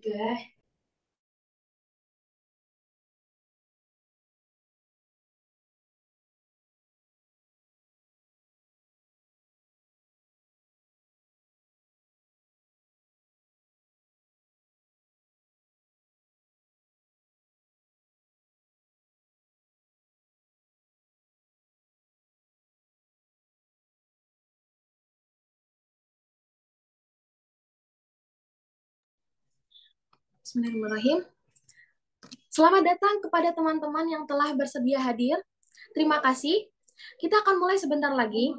对。Bismillahirrahmanirrahim. Selamat datang kepada teman-teman yang telah bersedia hadir. Terima kasih. Kita akan mulai sebentar lagi.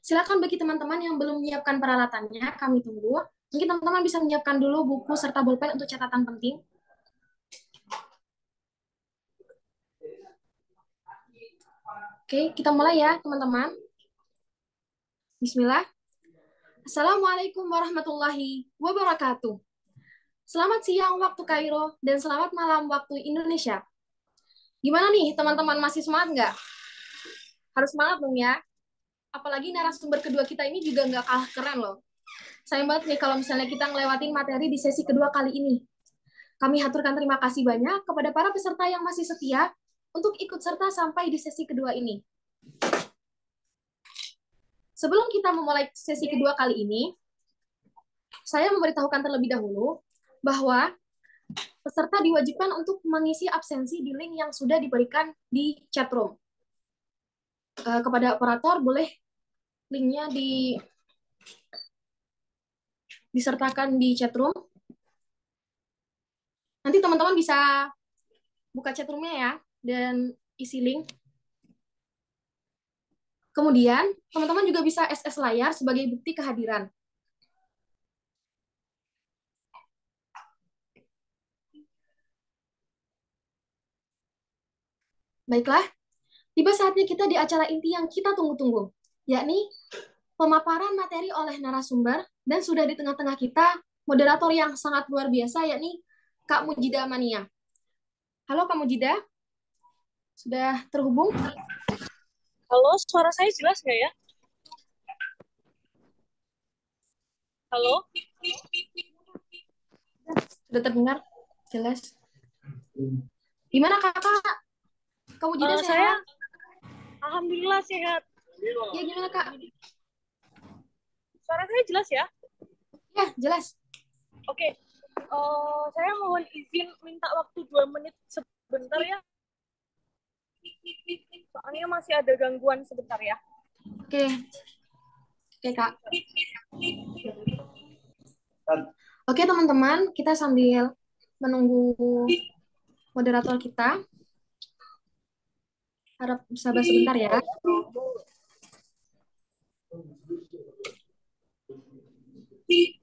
Silakan bagi teman-teman yang belum menyiapkan peralatannya, kami tunggu. Mungkin teman-teman bisa menyiapkan dulu buku serta bolpen untuk catatan penting. Oke, kita mulai ya, teman-teman. Bismillah. Assalamualaikum warahmatullahi wabarakatuh. Selamat siang waktu Kairo dan selamat malam waktu Indonesia. Gimana nih teman-teman masih semangat nggak? Harus semangat dong ya. Apalagi narasumber kedua kita ini juga nggak kalah keren loh. Sayang banget nih kalau misalnya kita ngelewatin materi di sesi kedua kali ini. Kami haturkan terima kasih banyak kepada para peserta yang masih setia untuk ikut serta sampai di sesi kedua ini. Sebelum kita memulai sesi kedua kali ini, saya memberitahukan terlebih dahulu bahwa peserta diwajibkan untuk mengisi absensi di link yang sudah diberikan di chat room. Eh, kepada operator boleh linknya di disertakan di chat room. Nanti teman-teman bisa buka chat roomnya ya dan isi link. Kemudian, teman-teman juga bisa SS layar sebagai bukti kehadiran. Baiklah, tiba saatnya kita di acara inti yang kita tunggu-tunggu, yakni pemaparan materi oleh narasumber dan sudah di tengah-tengah kita moderator yang sangat luar biasa yakni Kak Mujida Mania. Halo Kak Mujida, sudah terhubung? Halo, suara saya jelas nggak ya? Halo? Sudah terdengar? Jelas. Gimana kakak? Kamu jelas uh, saya? Alhamdulillah sehat. Iya gimana kak? Suara saya jelas ya? Ya, jelas. Oke. Okay. Uh, eh, saya mohon izin minta waktu dua menit sebentar ya Soalnya masih ada gangguan sebentar ya. Oke. Oke, Kak. Oke, teman-teman, kita sambil menunggu moderator kita. Harap sabar sebentar ya. Beep.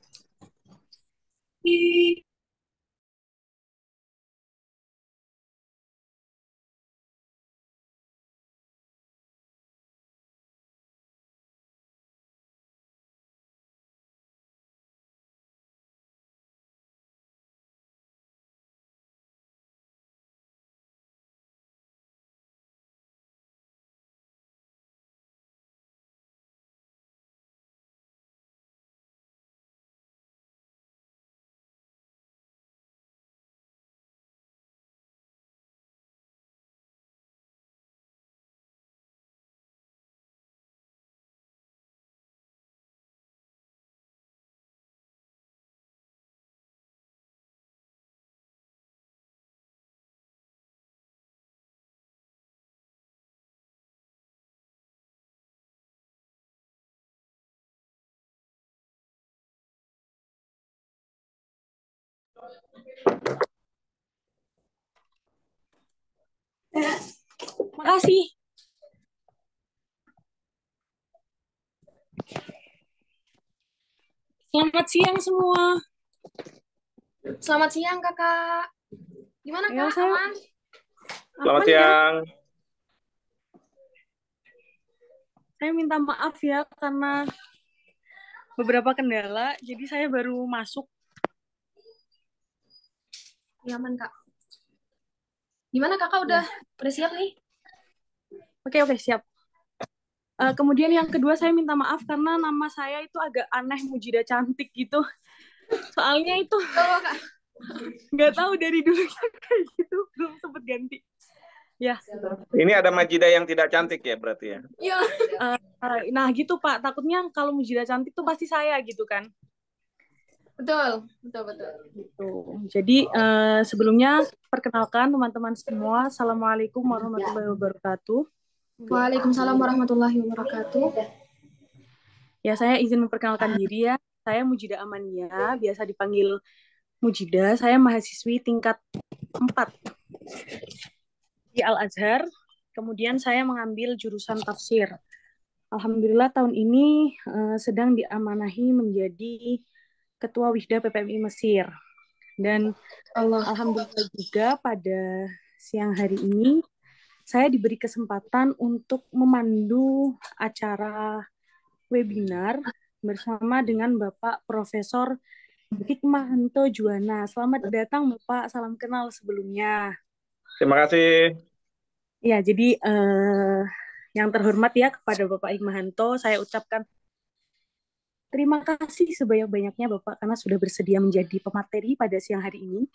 Terima kasih. Selamat siang semua. Selamat siang kakak. Gimana ya, kak? Saya... Aman? Selamat Aman, ya? siang. Ya? Saya minta maaf ya karena beberapa kendala, jadi saya baru masuk. Nyaman iya, kak. Gimana kakak udah bersiap iya. nih? Oke, oke, siap. Uh, kemudian yang kedua saya minta maaf karena nama saya itu agak aneh Mujida cantik gitu. Soalnya itu nggak tahu dari dulu kayak gitu belum sempet ganti. Ya. Ini ada Majida yang tidak cantik ya berarti ya. Iya. Uh, nah gitu Pak, takutnya kalau Mujida cantik tuh pasti saya gitu kan. Betul, betul, betul. Gitu. Jadi uh, sebelumnya perkenalkan teman-teman semua, assalamualaikum warahmatullahi wabarakatuh. Waalaikumsalam warahmatullahi wabarakatuh. Ya saya izin memperkenalkan diri ya. Saya Mujida Amania, biasa dipanggil Mujida. Saya mahasiswi tingkat 4 di Al Azhar. Kemudian saya mengambil jurusan tafsir. Alhamdulillah tahun ini uh, sedang diamanahi menjadi Ketua Wisda PPMI Mesir. Dan Allah. alhamdulillah juga pada siang hari ini saya diberi kesempatan untuk memandu acara webinar bersama dengan Bapak Profesor Hikmahanto Juwana. Selamat datang Bapak, salam kenal sebelumnya. Terima kasih. Ya, jadi eh, yang terhormat ya kepada Bapak Hikmahanto, saya ucapkan Terima kasih sebanyak-banyaknya Bapak karena sudah bersedia menjadi pemateri pada siang hari ini.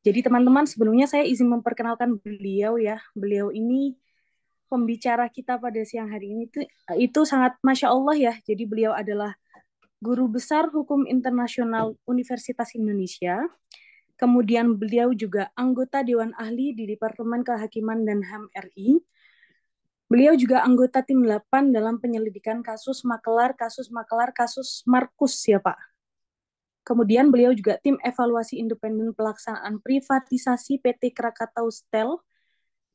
Jadi teman-teman sebelumnya saya izin memperkenalkan beliau ya. Beliau ini pembicara kita pada siang hari ini itu, itu sangat masya Allah ya. Jadi beliau adalah guru besar hukum internasional Universitas Indonesia. Kemudian beliau juga anggota Dewan Ahli di Departemen Kehakiman dan HAM RI Beliau juga anggota tim 8 dalam penyelidikan kasus makelar, kasus makelar, kasus Markus ya Pak. Kemudian beliau juga tim evaluasi independen pelaksanaan privatisasi PT Krakatau Steel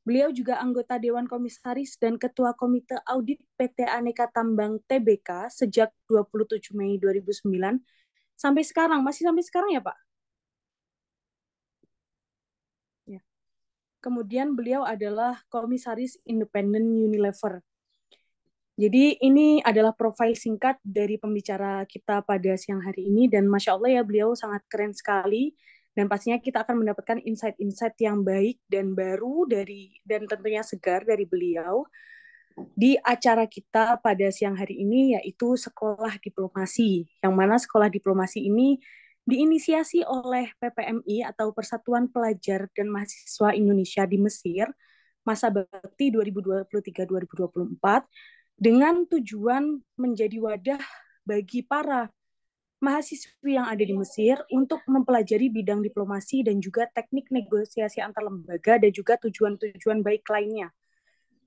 Beliau juga anggota Dewan Komisaris dan Ketua Komite Audit PT Aneka Tambang TBK sejak 27 Mei 2009 sampai sekarang. Masih sampai sekarang ya Pak? Kemudian beliau adalah komisaris independen Unilever. Jadi ini adalah profil singkat dari pembicara kita pada siang hari ini dan masya Allah ya beliau sangat keren sekali dan pastinya kita akan mendapatkan insight-insight yang baik dan baru dari dan tentunya segar dari beliau di acara kita pada siang hari ini yaitu sekolah diplomasi yang mana sekolah diplomasi ini diinisiasi oleh PPMI atau Persatuan Pelajar dan Mahasiswa Indonesia di Mesir masa bakti 2023-2024 dengan tujuan menjadi wadah bagi para mahasiswi yang ada di Mesir untuk mempelajari bidang diplomasi dan juga teknik negosiasi antar lembaga dan juga tujuan-tujuan baik lainnya.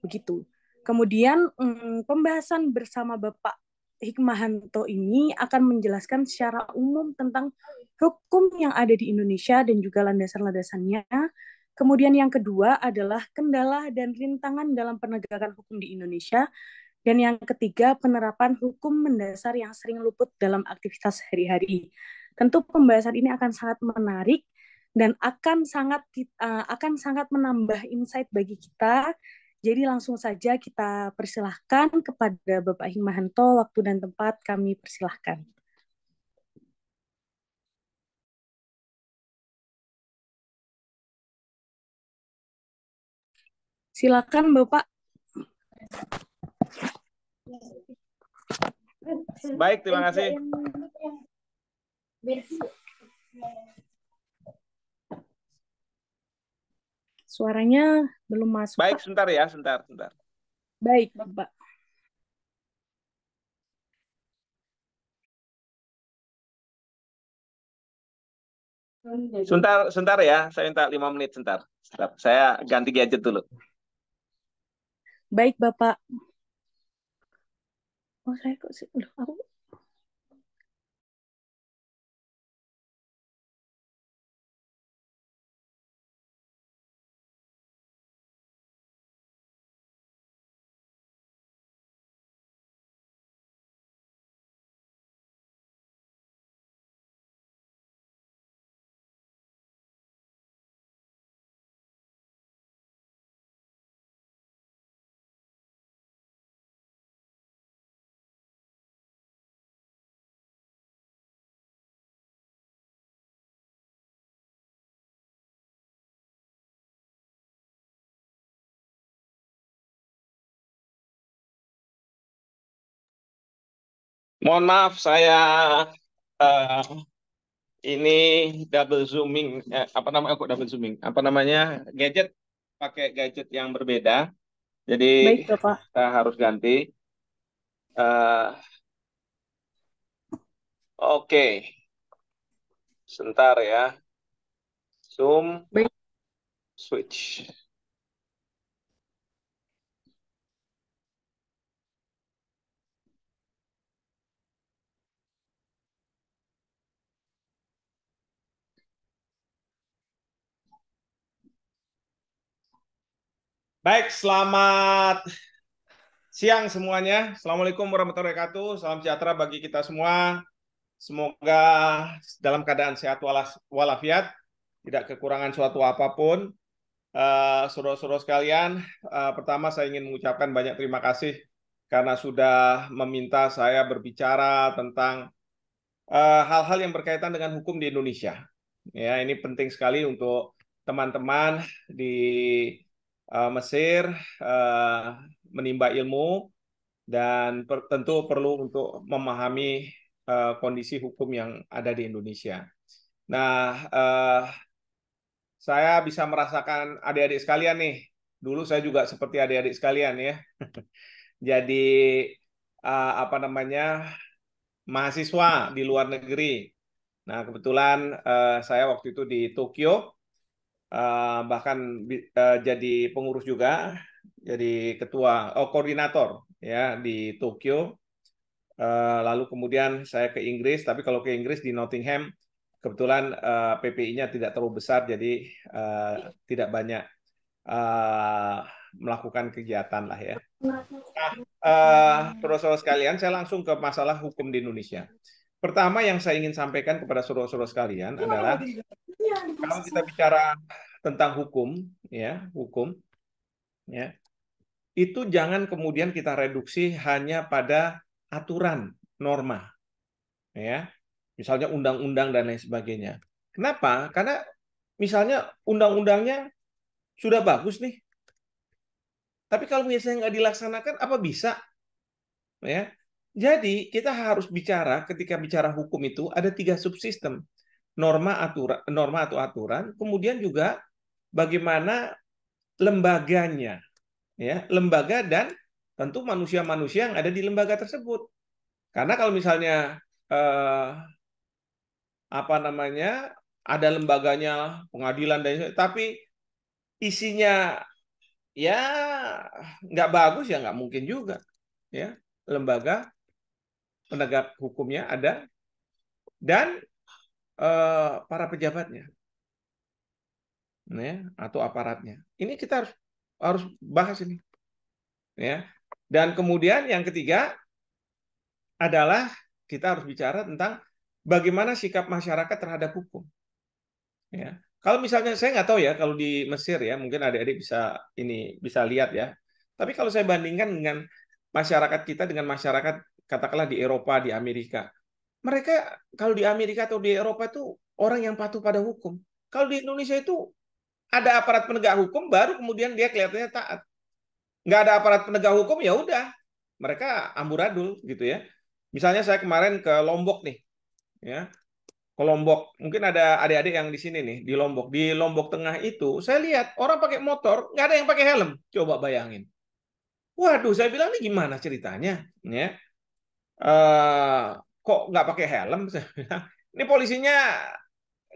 Begitu. Kemudian hmm, pembahasan bersama Bapak Hikmahanto ini akan menjelaskan secara umum tentang hukum yang ada di Indonesia dan juga landasan-landasannya. Kemudian yang kedua adalah kendala dan rintangan dalam penegakan hukum di Indonesia. Dan yang ketiga, penerapan hukum mendasar yang sering luput dalam aktivitas sehari-hari. Tentu pembahasan ini akan sangat menarik dan akan sangat uh, akan sangat menambah insight bagi kita jadi langsung saja kita persilahkan kepada Bapak Himahanto, waktu dan tempat kami persilahkan. Silakan Bapak. Baik, terima kasih. Suaranya belum masuk. Baik, sebentar ya, sebentar, sebentar. Baik, Bapak. Sebentar, sebentar ya. Saya minta lima menit, sebentar. Saya ganti gadget dulu. Baik, Bapak. Oh, saya kok... Loh, aku Mohon maaf saya uh, ini double zooming eh, apa namanya kok double zooming? Apa namanya? gadget pakai gadget yang berbeda. Jadi Baik, kita harus ganti. Uh, Oke. Okay. Sebentar ya. Zoom Baik. switch. Baik, selamat siang semuanya. Assalamualaikum warahmatullahi wabarakatuh. Salam sejahtera bagi kita semua. Semoga dalam keadaan sehat walafiat, tidak kekurangan suatu apapun. Eh, saudara-saudara uh, sekalian, uh, pertama saya ingin mengucapkan banyak terima kasih karena sudah meminta saya berbicara tentang eh, hal-hal uh, yang berkaitan dengan hukum di Indonesia. Ya, ini penting sekali untuk teman-teman di uh, Mesir uh, menimba ilmu dan per, tentu perlu untuk memahami uh, kondisi hukum yang ada di Indonesia. Nah, uh, saya bisa merasakan adik-adik sekalian nih. Dulu saya juga seperti adik-adik sekalian ya. Jadi uh, apa namanya mahasiswa di luar negeri. Nah, kebetulan uh, saya waktu itu di Tokyo uh, bahkan uh, jadi pengurus juga, jadi ketua oh, koordinator ya di Tokyo. Uh, lalu kemudian saya ke Inggris, tapi kalau ke Inggris di Nottingham kebetulan uh, PPI-nya tidak terlalu besar, jadi uh, tidak banyak uh, melakukan kegiatan lah ya. Nah, uh, hmm. terus terus sekalian saya langsung ke masalah hukum di Indonesia. Pertama yang saya ingin sampaikan kepada saudara-saudara sekalian iya, adalah iya, iya. kalau kita bicara tentang hukum, ya hukum, ya itu jangan kemudian kita reduksi hanya pada aturan norma, ya misalnya undang-undang dan lain sebagainya. Kenapa? Karena misalnya undang-undangnya sudah bagus nih, tapi kalau misalnya nggak dilaksanakan, apa bisa? Ya, jadi kita harus bicara ketika bicara hukum itu ada tiga subsistem norma aturan norma atau aturan kemudian juga bagaimana lembaganya ya lembaga dan tentu manusia-manusia yang ada di lembaga tersebut karena kalau misalnya eh, apa namanya ada lembaganya pengadilan dan tapi isinya ya nggak bagus ya nggak mungkin juga ya lembaga penegak hukumnya ada dan uh, para pejabatnya ya atau aparatnya ini kita harus harus bahas ini ya dan kemudian yang ketiga adalah kita harus bicara tentang bagaimana sikap masyarakat terhadap hukum ya kalau misalnya saya nggak tahu ya kalau di Mesir ya mungkin adik-adik bisa ini bisa lihat ya tapi kalau saya bandingkan dengan masyarakat kita dengan masyarakat katakanlah di Eropa, di Amerika. Mereka kalau di Amerika atau di Eropa itu orang yang patuh pada hukum. Kalau di Indonesia itu ada aparat penegak hukum baru kemudian dia kelihatannya taat. Nggak ada aparat penegak hukum ya udah mereka amburadul gitu ya. Misalnya saya kemarin ke Lombok nih, ya ke Lombok. Mungkin ada adik-adik yang di sini nih di Lombok. Di Lombok Tengah itu saya lihat orang pakai motor nggak ada yang pakai helm. Coba bayangin. Waduh, saya bilang ini gimana ceritanya, ya. Eh, kok nggak pakai helm? ini polisinya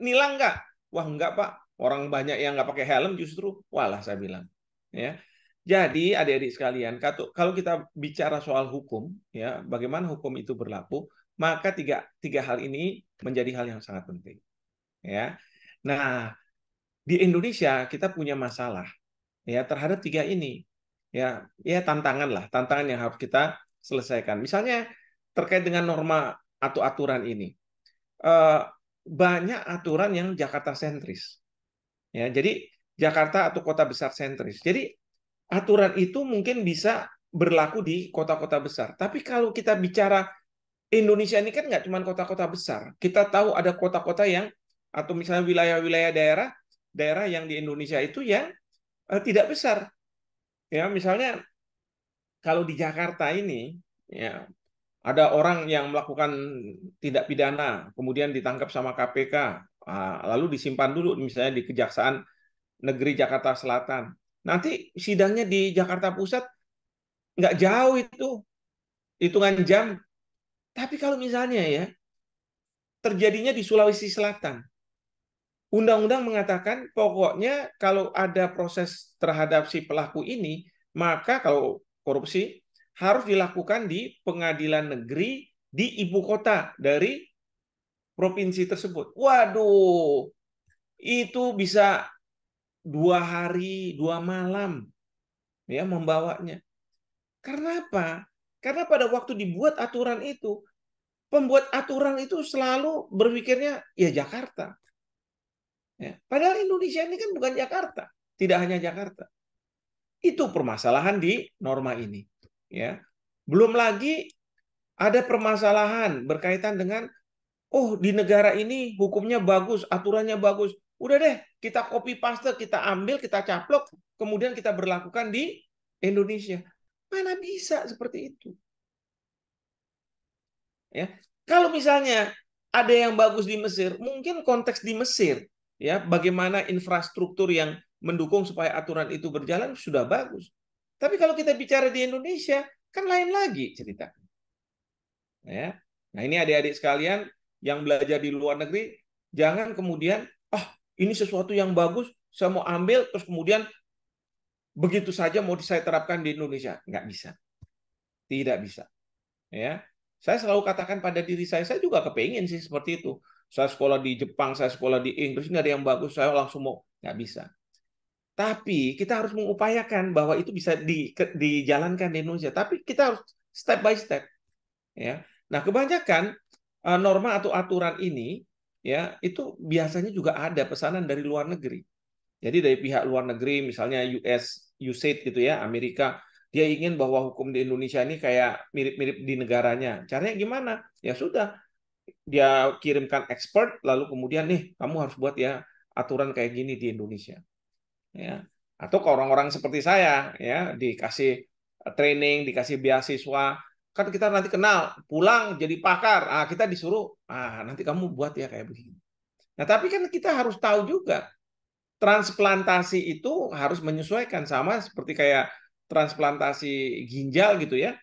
nilang nggak? Wah nggak pak, orang banyak yang nggak pakai helm justru walah saya bilang. Ya, jadi adik-adik sekalian, kalau kita bicara soal hukum, ya bagaimana hukum itu berlaku, maka tiga, tiga hal ini menjadi hal yang sangat penting. Ya, nah di Indonesia kita punya masalah ya terhadap tiga ini, ya ya tantangan lah, tantangan yang harus kita selesaikan. Misalnya terkait dengan norma atau aturan ini. Eh, banyak aturan yang Jakarta sentris. Ya, jadi Jakarta atau kota besar sentris. Jadi aturan itu mungkin bisa berlaku di kota-kota besar. Tapi kalau kita bicara Indonesia ini kan nggak cuma kota-kota besar. Kita tahu ada kota-kota yang atau misalnya wilayah-wilayah daerah daerah yang di Indonesia itu yang uh, tidak besar. Ya, misalnya kalau di Jakarta ini ya ada orang yang melakukan tindak pidana, kemudian ditangkap sama KPK, ah, lalu disimpan dulu misalnya di Kejaksaan Negeri Jakarta Selatan. Nanti sidangnya di Jakarta Pusat nggak jauh itu, hitungan jam. Tapi kalau misalnya ya, terjadinya di Sulawesi Selatan. Undang-undang mengatakan pokoknya kalau ada proses terhadap si pelaku ini, maka kalau korupsi harus dilakukan di pengadilan negeri di ibu kota dari provinsi tersebut. Waduh, itu bisa dua hari, dua malam ya membawanya. Karena apa? Karena pada waktu dibuat aturan itu, pembuat aturan itu selalu berpikirnya ya Jakarta. Ya. Padahal Indonesia ini kan bukan Jakarta, tidak hanya Jakarta. Itu permasalahan di norma ini ya. Belum lagi ada permasalahan berkaitan dengan oh di negara ini hukumnya bagus, aturannya bagus. Udah deh, kita copy paste, kita ambil, kita caplok, kemudian kita berlakukan di Indonesia. Mana bisa seperti itu? Ya. Kalau misalnya ada yang bagus di Mesir, mungkin konteks di Mesir ya, bagaimana infrastruktur yang mendukung supaya aturan itu berjalan sudah bagus. Tapi kalau kita bicara di Indonesia, kan lain lagi cerita. Ya. Nah ini adik-adik sekalian yang belajar di luar negeri, jangan kemudian, ah ini sesuatu yang bagus, saya mau ambil, terus kemudian begitu saja mau saya terapkan di Indonesia. Nggak bisa. Tidak bisa. Ya. Saya selalu katakan pada diri saya, saya juga kepengen sih seperti itu. Saya sekolah di Jepang, saya sekolah di Inggris, ini ada yang bagus, saya langsung mau. Nggak bisa. Tapi kita harus mengupayakan bahwa itu bisa di, ke, dijalankan di Indonesia. Tapi kita harus step by step. Ya. Nah, kebanyakan uh, norma atau aturan ini ya itu biasanya juga ada pesanan dari luar negeri. Jadi dari pihak luar negeri, misalnya US, USAID gitu ya, Amerika, dia ingin bahwa hukum di Indonesia ini kayak mirip-mirip di negaranya. Caranya gimana? Ya sudah, dia kirimkan expert, lalu kemudian nih kamu harus buat ya aturan kayak gini di Indonesia ya atau ke orang-orang seperti saya ya dikasih eh, training dikasih beasiswa kan kita nanti kenal pulang jadi pakar ah kita disuruh ah nanti kamu buat ya kayak begini nah tapi kan kita harus tahu juga transplantasi itu harus menyesuaikan sama seperti kayak transplantasi ginjal gitu ya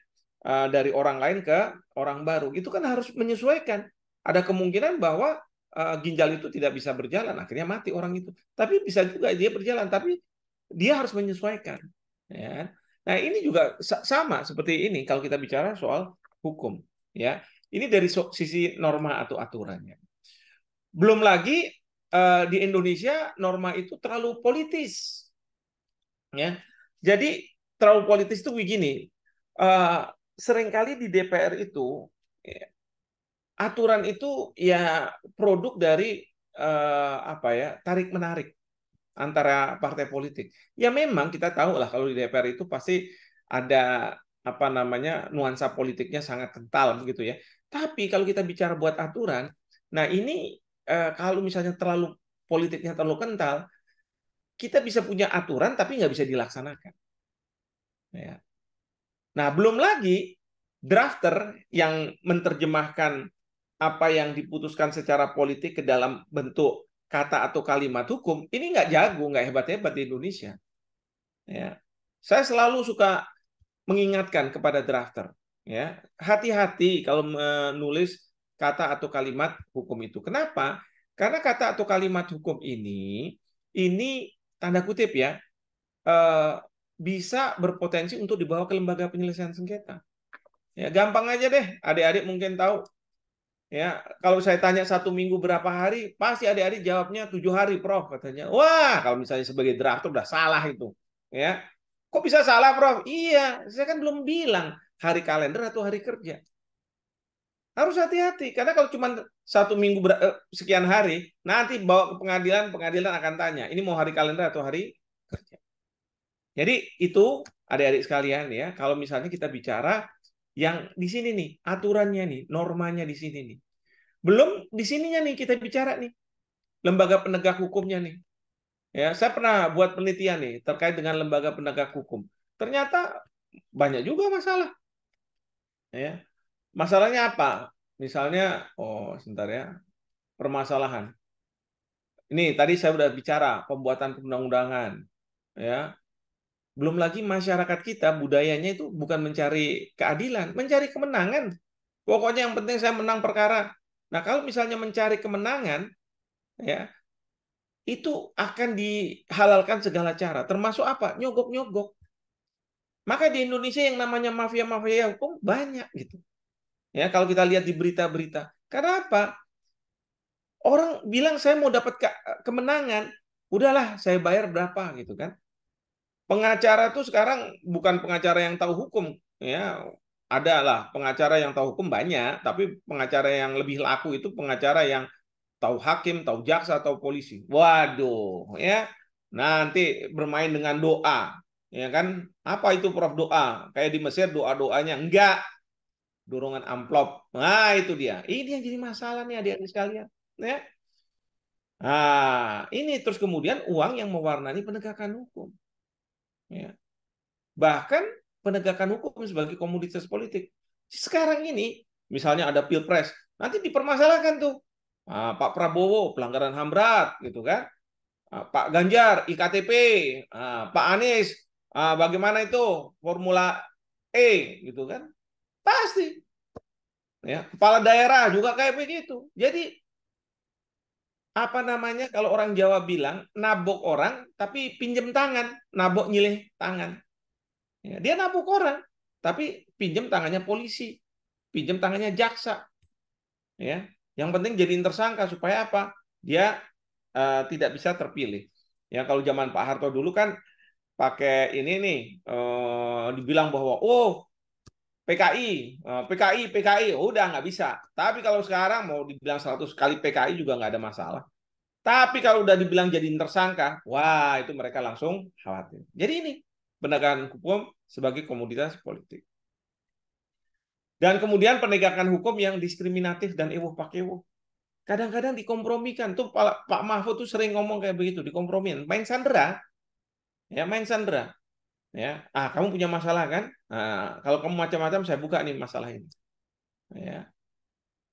eh, dari orang lain ke orang baru itu kan harus menyesuaikan ada kemungkinan bahwa Eh, ginjal itu tidak bisa berjalan, akhirnya mati orang itu. Tapi bisa juga dia berjalan, tapi dia harus menyesuaikan. Ya. Kan? Nah ini juga sama seperti ini kalau kita bicara soal hukum. Ya, ini dari sisi norma atau aturannya. Belum lagi eh, di Indonesia norma itu terlalu politis. Ya, jadi terlalu politis itu begini. Eh, seringkali di DPR itu ya, aturan itu ya produk dari uh, apa ya tarik menarik antara partai politik. Ya memang kita tahu lah kalau di DPR itu pasti ada apa namanya nuansa politiknya sangat kental gitu ya. Tapi kalau kita bicara buat aturan, nah ini uh, kalau misalnya terlalu politiknya terlalu kental, kita bisa punya aturan tapi nggak bisa dilaksanakan. Ya. Nah belum lagi drafter yang menerjemahkan apa yang diputuskan secara politik ke dalam bentuk kata atau kalimat hukum ini nggak jago nggak hebat hebat di Indonesia ya saya selalu suka mengingatkan kepada drafter ya hati-hati kalau menulis kata atau kalimat hukum itu kenapa karena kata atau kalimat hukum ini ini tanda kutip ya eh, bisa berpotensi untuk dibawa ke lembaga penyelesaian sengketa ya gampang aja deh adik-adik mungkin tahu Ya, kalau saya tanya satu minggu berapa hari, pasti adik-adik jawabnya tujuh hari, Prof. Katanya, wah kalau misalnya sebagai drafter udah salah itu. Ya, kok bisa salah, Prof? Iya, saya kan belum bilang hari kalender atau hari kerja. Harus hati-hati, karena kalau cuma satu minggu ber- eh, sekian hari, nanti bawa ke pengadilan, pengadilan akan tanya, ini mau hari kalender atau hari kerja. Jadi itu adik-adik sekalian ya, kalau misalnya kita bicara yang di sini nih aturannya nih normanya di sini nih belum di sininya nih kita bicara nih lembaga penegak hukumnya nih ya saya pernah buat penelitian nih terkait dengan lembaga penegak hukum ternyata banyak juga masalah ya masalahnya apa misalnya oh sebentar ya permasalahan ini tadi saya sudah bicara pembuatan perundang-undangan ya belum lagi masyarakat kita budayanya itu bukan mencari keadilan, mencari kemenangan. Pokoknya yang penting saya menang perkara. Nah, kalau misalnya mencari kemenangan ya, itu akan dihalalkan segala cara, termasuk apa? Nyogok-nyogok. Maka di Indonesia yang namanya mafia-mafia hukum banyak gitu. Ya, kalau kita lihat di berita-berita. Karena apa? Orang bilang saya mau dapat kemenangan, udahlah saya bayar berapa gitu kan pengacara tuh sekarang bukan pengacara yang tahu hukum ya ada lah pengacara yang tahu hukum banyak tapi pengacara yang lebih laku itu pengacara yang tahu hakim tahu jaksa tahu polisi waduh ya nanti bermain dengan doa ya kan apa itu prof doa kayak di Mesir doa doanya enggak dorongan amplop nah itu dia ini yang jadi masalah nih adik-adik sekalian ya Nah, ini terus kemudian uang yang mewarnai penegakan hukum. Ya. Bahkan penegakan hukum sebagai komoditas politik. Sekarang ini, misalnya ada pilpres, nanti dipermasalahkan tuh. Nah, Pak Prabowo pelanggaran ham berat gitu kan. Nah, Pak Ganjar IKTP, nah, Pak Anies ah, bagaimana itu formula E gitu kan. Pasti. Ya, kepala daerah juga kayak begitu. Jadi apa namanya kalau orang Jawa bilang nabok orang tapi pinjem tangan, nabok nyileh tangan. Ya, dia nabok orang tapi pinjem tangannya polisi, pinjem tangannya jaksa. Ya, yang penting jadi tersangka supaya apa? Dia uh, tidak bisa terpilih. Ya kalau zaman Pak Harto dulu kan pakai ini nih uh, dibilang bahwa oh PKI, eh, PKI, PKI, oh udah nggak bisa. Tapi kalau sekarang mau dibilang 100 kali PKI juga nggak ada masalah. Tapi kalau udah dibilang jadi tersangka, wah itu mereka langsung khawatir. Jadi ini penegakan hukum sebagai komoditas politik. Dan kemudian penegakan hukum yang diskriminatif dan pakai ewo. Kadang-kadang dikompromikan. Tuh Pak Mahfud tuh sering ngomong kayak begitu, dikompromikan. Main sandera, ya main sandera ya ah kamu punya masalah kan nah, kalau kamu macam-macam saya buka nih masalah ini ya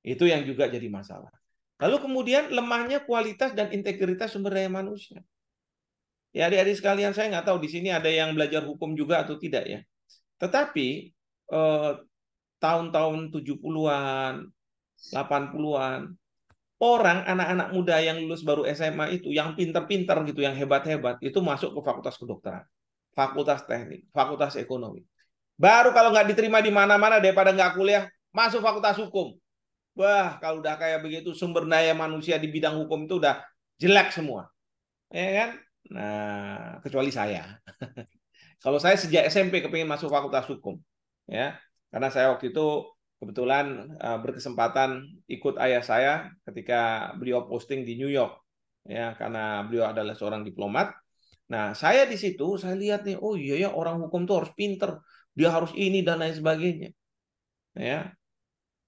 itu yang juga jadi masalah lalu kemudian lemahnya kualitas dan integritas sumber daya manusia ya adik-adik sekalian saya nggak tahu di sini ada yang belajar hukum juga atau tidak ya tetapi eh, tahun-tahun 70-an 80-an orang anak-anak muda yang lulus baru SMA itu yang pinter-pinter gitu yang hebat-hebat itu masuk ke fakultas kedokteran fakultas teknik, fakultas ekonomi. Baru kalau nggak diterima di mana-mana daripada nggak kuliah, masuk fakultas hukum. Wah, kalau udah kayak begitu sumber daya manusia di bidang hukum itu udah jelek semua. Ya kan? Nah, kecuali saya. kalau saya sejak SMP kepingin masuk fakultas hukum. Ya, karena saya waktu itu kebetulan eh, berkesempatan ikut ayah saya ketika beliau posting di New York. Ya, karena beliau adalah seorang diplomat Nah, saya di situ saya lihat nih, oh iya ya orang hukum tuh harus pinter, dia harus ini dan lain sebagainya. Ya.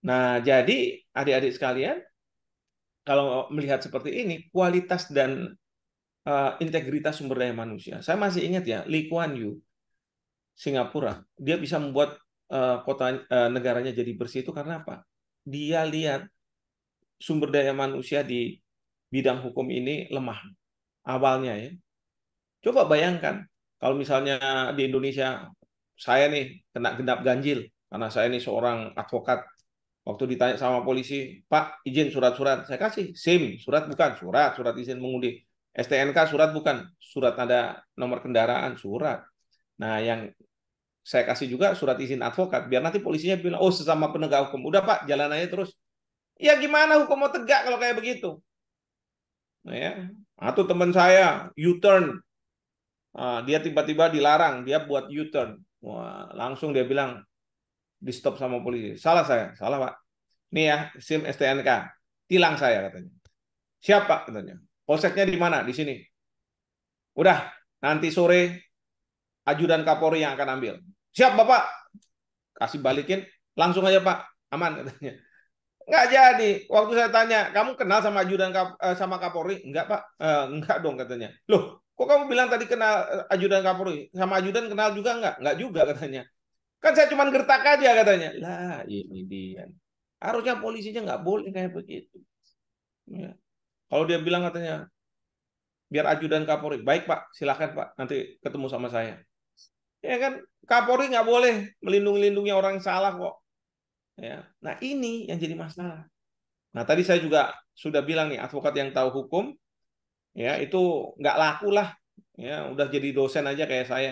Nah, jadi adik-adik sekalian, kalau melihat seperti ini, kualitas dan uh, integritas sumber daya manusia. Saya masih ingat ya, Lee Kuan Yew, Singapura, dia bisa membuat uh, kota uh, negaranya jadi bersih itu karena apa? Dia lihat sumber daya manusia di bidang hukum ini lemah awalnya ya Coba bayangkan kalau misalnya di Indonesia saya nih kena genap ganjil karena saya ini seorang advokat. Waktu ditanya sama polisi, Pak izin surat-surat, saya kasih SIM, surat bukan, surat, surat izin mengundi. STNK surat bukan, surat ada nomor kendaraan, surat. Nah yang saya kasih juga surat izin advokat biar nanti polisinya bilang oh sesama penegak hukum udah pak jalan aja terus ya gimana hukum mau tegak kalau kayak begitu nah, ya atau teman saya U-turn Ah, dia tiba-tiba dilarang, dia buat U-turn. langsung dia bilang di stop sama polisi. Salah saya, salah Pak. Nih ya SIM STNK, tilang saya katanya. Siapa katanya? Polseknya di mana? Di sini. Udah, nanti sore ajudan Kapolri yang akan ambil. Siap Bapak. Kasih balikin, langsung aja Pak, aman katanya. Nggak jadi. Waktu saya tanya, kamu kenal sama ajudan eh, sama Kapolri? Enggak Pak, e, eh, enggak dong katanya. Loh, Kok kamu bilang tadi kenal eh, ajudan Kapolri? Sama ajudan kenal juga nggak? Nggak juga katanya. Kan saya cuma gertak aja katanya. Lah ini dia. Harusnya polisinya nggak boleh kayak begitu. Ya. Kalau dia bilang katanya, biar ajudan Kapolri. Baik Pak, silahkan Pak, nanti ketemu sama saya. Ya kan, Kapolri nggak boleh melindungi-lindungi orang yang salah kok. Ya. Nah ini yang jadi masalah. Nah tadi saya juga sudah bilang nih, advokat yang tahu hukum, ya itu nggak laku lah ya udah jadi dosen aja kayak saya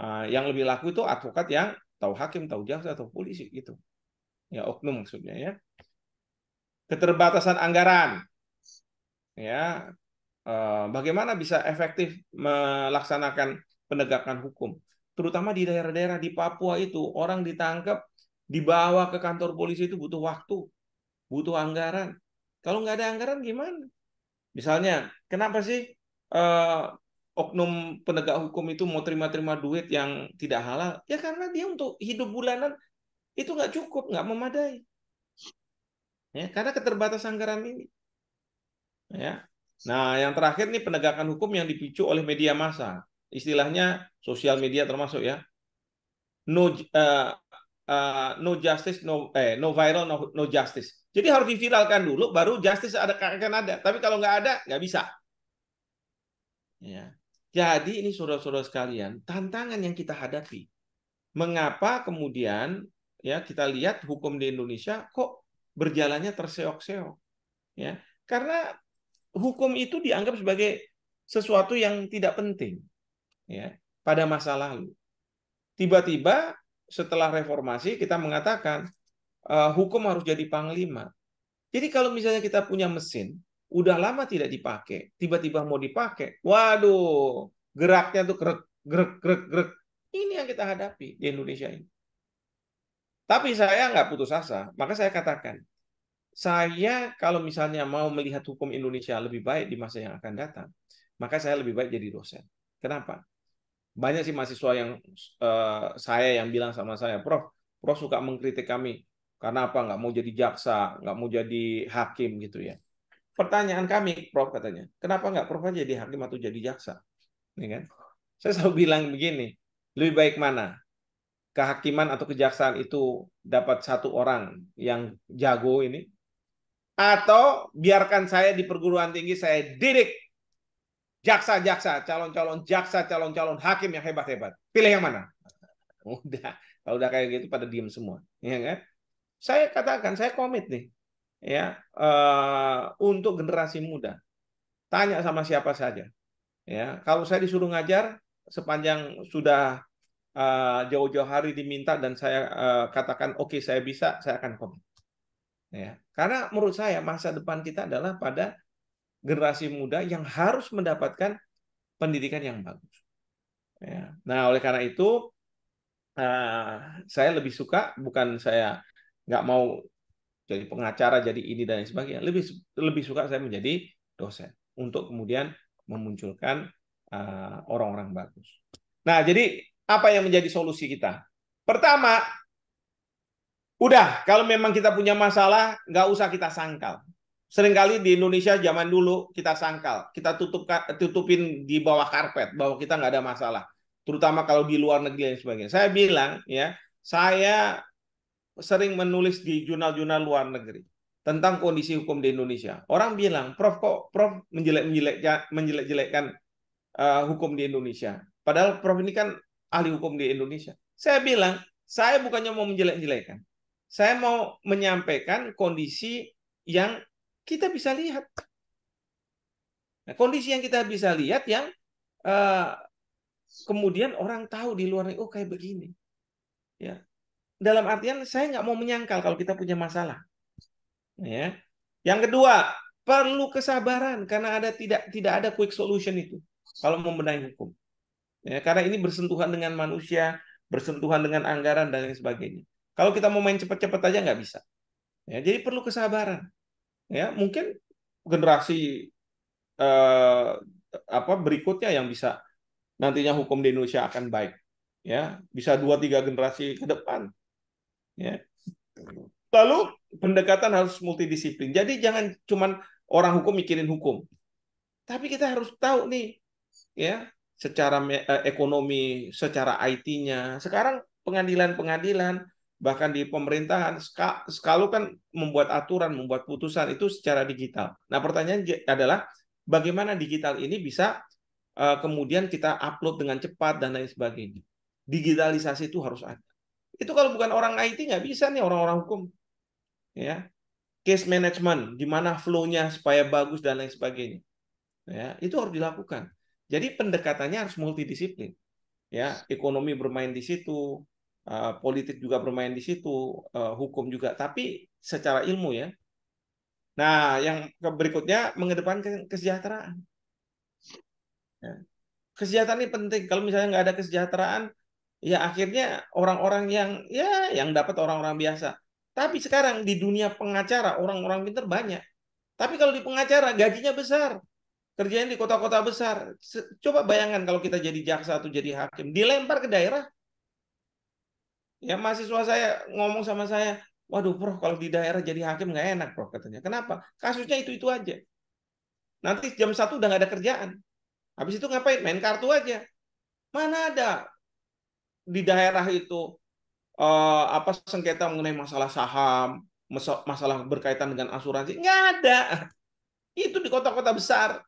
uh, yang lebih laku itu advokat yang tahu hakim tahu jaksa atau polisi gitu ya oknum maksudnya ya keterbatasan anggaran ya eh, bagaimana bisa efektif melaksanakan penegakan hukum terutama di daerah-daerah di Papua itu orang ditangkap dibawa ke kantor polisi itu butuh waktu butuh anggaran kalau nggak ada anggaran gimana Misalnya, kenapa sih uh, oknum penegak hukum itu mau terima-terima duit yang tidak halal? Ya karena dia untuk hidup bulanan itu nggak cukup, nggak memadai. Ya, karena keterbatasan anggaran ini. Ya. Nah, yang terakhir nih penegakan hukum yang dipicu oleh media massa. Istilahnya sosial media termasuk ya. No uh, uh, no justice no eh no viral no no justice. Jadi harus diviralkan dulu, baru justice ada akan ada. Tapi kalau nggak ada, nggak bisa. Ya. Jadi ini saudara-saudara sekalian, tantangan yang kita hadapi. Mengapa kemudian ya kita lihat hukum di Indonesia kok berjalannya terseok-seok? Ya, karena hukum itu dianggap sebagai sesuatu yang tidak penting ya pada masa lalu. Tiba-tiba setelah reformasi kita mengatakan Eh, hukum harus jadi panglima. Jadi kalau misalnya kita punya mesin, udah lama tidak dipakai, tiba-tiba mau dipakai, waduh, geraknya tuh grek, grek, grek, grek. Ini yang kita hadapi di Indonesia ini. Tapi saya nggak putus asa, maka saya katakan, saya kalau misalnya mau melihat hukum Indonesia lebih baik di masa yang akan datang, maka saya lebih baik jadi dosen. Kenapa? Banyak sih mahasiswa yang uh, saya yang bilang sama saya, Prof, Prof suka mengkritik kami, karena apa? Nggak mau jadi jaksa, nggak mau jadi hakim gitu ya. Pertanyaan kami, Prof katanya, kenapa nggak Prof jadi hakim atau jadi jaksa? Ini kan? Saya selalu bilang begini, lebih baik mana? Kehakiman atau kejaksaan itu dapat satu orang yang jago ini, atau biarkan saya di perguruan tinggi saya didik jaksa-jaksa, calon-calon jaksa, calon-calon hakim yang hebat-hebat. Pilih yang mana? Udah, kalau udah kayak gitu pada diem semua, ya kan? Saya katakan saya komit nih ya uh, untuk generasi muda. Tanya sama siapa saja. Ya, kalau saya disuruh ngajar sepanjang sudah eh, jauh-jauh hari diminta dan saya eh, katakan oke okay, saya bisa, saya akan komit. Ya, karena menurut saya masa depan kita adalah pada generasi muda yang harus mendapatkan pendidikan yang bagus. Ya. Nah, oleh karena itu saya lebih suka bukan saya nggak mau jadi pengacara, jadi ini dan sebagainya. Lebih lebih suka saya menjadi dosen untuk kemudian memunculkan eh, orang-orang uh, bagus. Nah, jadi apa yang menjadi solusi kita? Pertama, udah kalau memang kita punya masalah, nggak usah kita sangkal. Seringkali di Indonesia zaman dulu kita sangkal, kita tutup tutupin di bawah karpet bahwa kita nggak ada masalah, terutama kalau di luar negeri dan sebagainya. Saya bilang ya, saya sering menulis di jurnal-jurnal luar negeri tentang kondisi hukum di Indonesia. Orang bilang, Prof kok Prof menjelek jelekkan menjelek uh, hukum di Indonesia. Padahal Prof ini kan ahli hukum di Indonesia. Saya bilang, saya bukannya mau menjelek jelekkan Saya mau menyampaikan kondisi yang kita bisa lihat. Nah, kondisi yang kita bisa lihat yang uh, kemudian orang tahu di luar negeri, oh kayak begini. Ya, dalam artian saya nggak mau menyangkal kalau kita punya masalah. Ya. Yang kedua, perlu kesabaran karena ada tidak tidak ada quick solution itu kalau membenahi hukum. Ya, karena ini bersentuhan dengan manusia, bersentuhan dengan anggaran dan lain sebagainya. Kalau kita mau main cepat-cepat aja nggak bisa. Ya, jadi perlu kesabaran. Ya, mungkin generasi eh, apa berikutnya yang bisa nantinya hukum di Indonesia akan baik. Ya, bisa dua tiga generasi ke depan Ya. Lalu pendekatan harus multidisiplin. Jadi jangan cuman orang hukum mikirin hukum. Tapi kita harus tahu nih ya, secara eh, ekonomi, secara IT-nya. Sekarang pengadilan-pengadilan bahkan di pemerintahan sekalu kan membuat aturan, membuat putusan itu secara digital. Nah, pertanyaan adalah bagaimana digital ini bisa eh, kemudian kita upload dengan cepat dan lain sebagainya. Digitalisasi itu harus ada. Itu kalau bukan orang IT nggak bisa nih orang-orang hukum. Ya. Case management, gimana flow-nya supaya bagus dan lain sebagainya. Ya, itu harus dilakukan. Jadi pendekatannya harus multidisiplin. Ya, ekonomi bermain di situ, Uh, politik juga bermain di situ, uh, hukum juga, tapi secara ilmu ya. Nah, yang berikutnya mengedepankan kesejahteraan. Ya. Kesejahteraan ini penting. Kalau misalnya nggak ada kesejahteraan, ya akhirnya orang-orang yang ya yang dapat orang-orang biasa. Tapi sekarang di dunia pengacara orang-orang pinter banyak. Tapi kalau di pengacara gajinya besar. Kerjanya di kota-kota besar. Coba bayangkan kalau kita jadi jaksa atau jadi hakim, dilempar ke daerah. Ya mahasiswa saya ngomong sama saya, waduh prof kalau di daerah jadi hakim nggak enak prof katanya. Kenapa? Kasusnya itu-itu aja. Nanti jam satu udah nggak ada kerjaan. Habis itu ngapain? Main kartu aja. Mana ada di daerah itu uh, apa sengketa mengenai masalah saham, masalah berkaitan dengan asuransi nggak ada. Itu di kota-kota besar.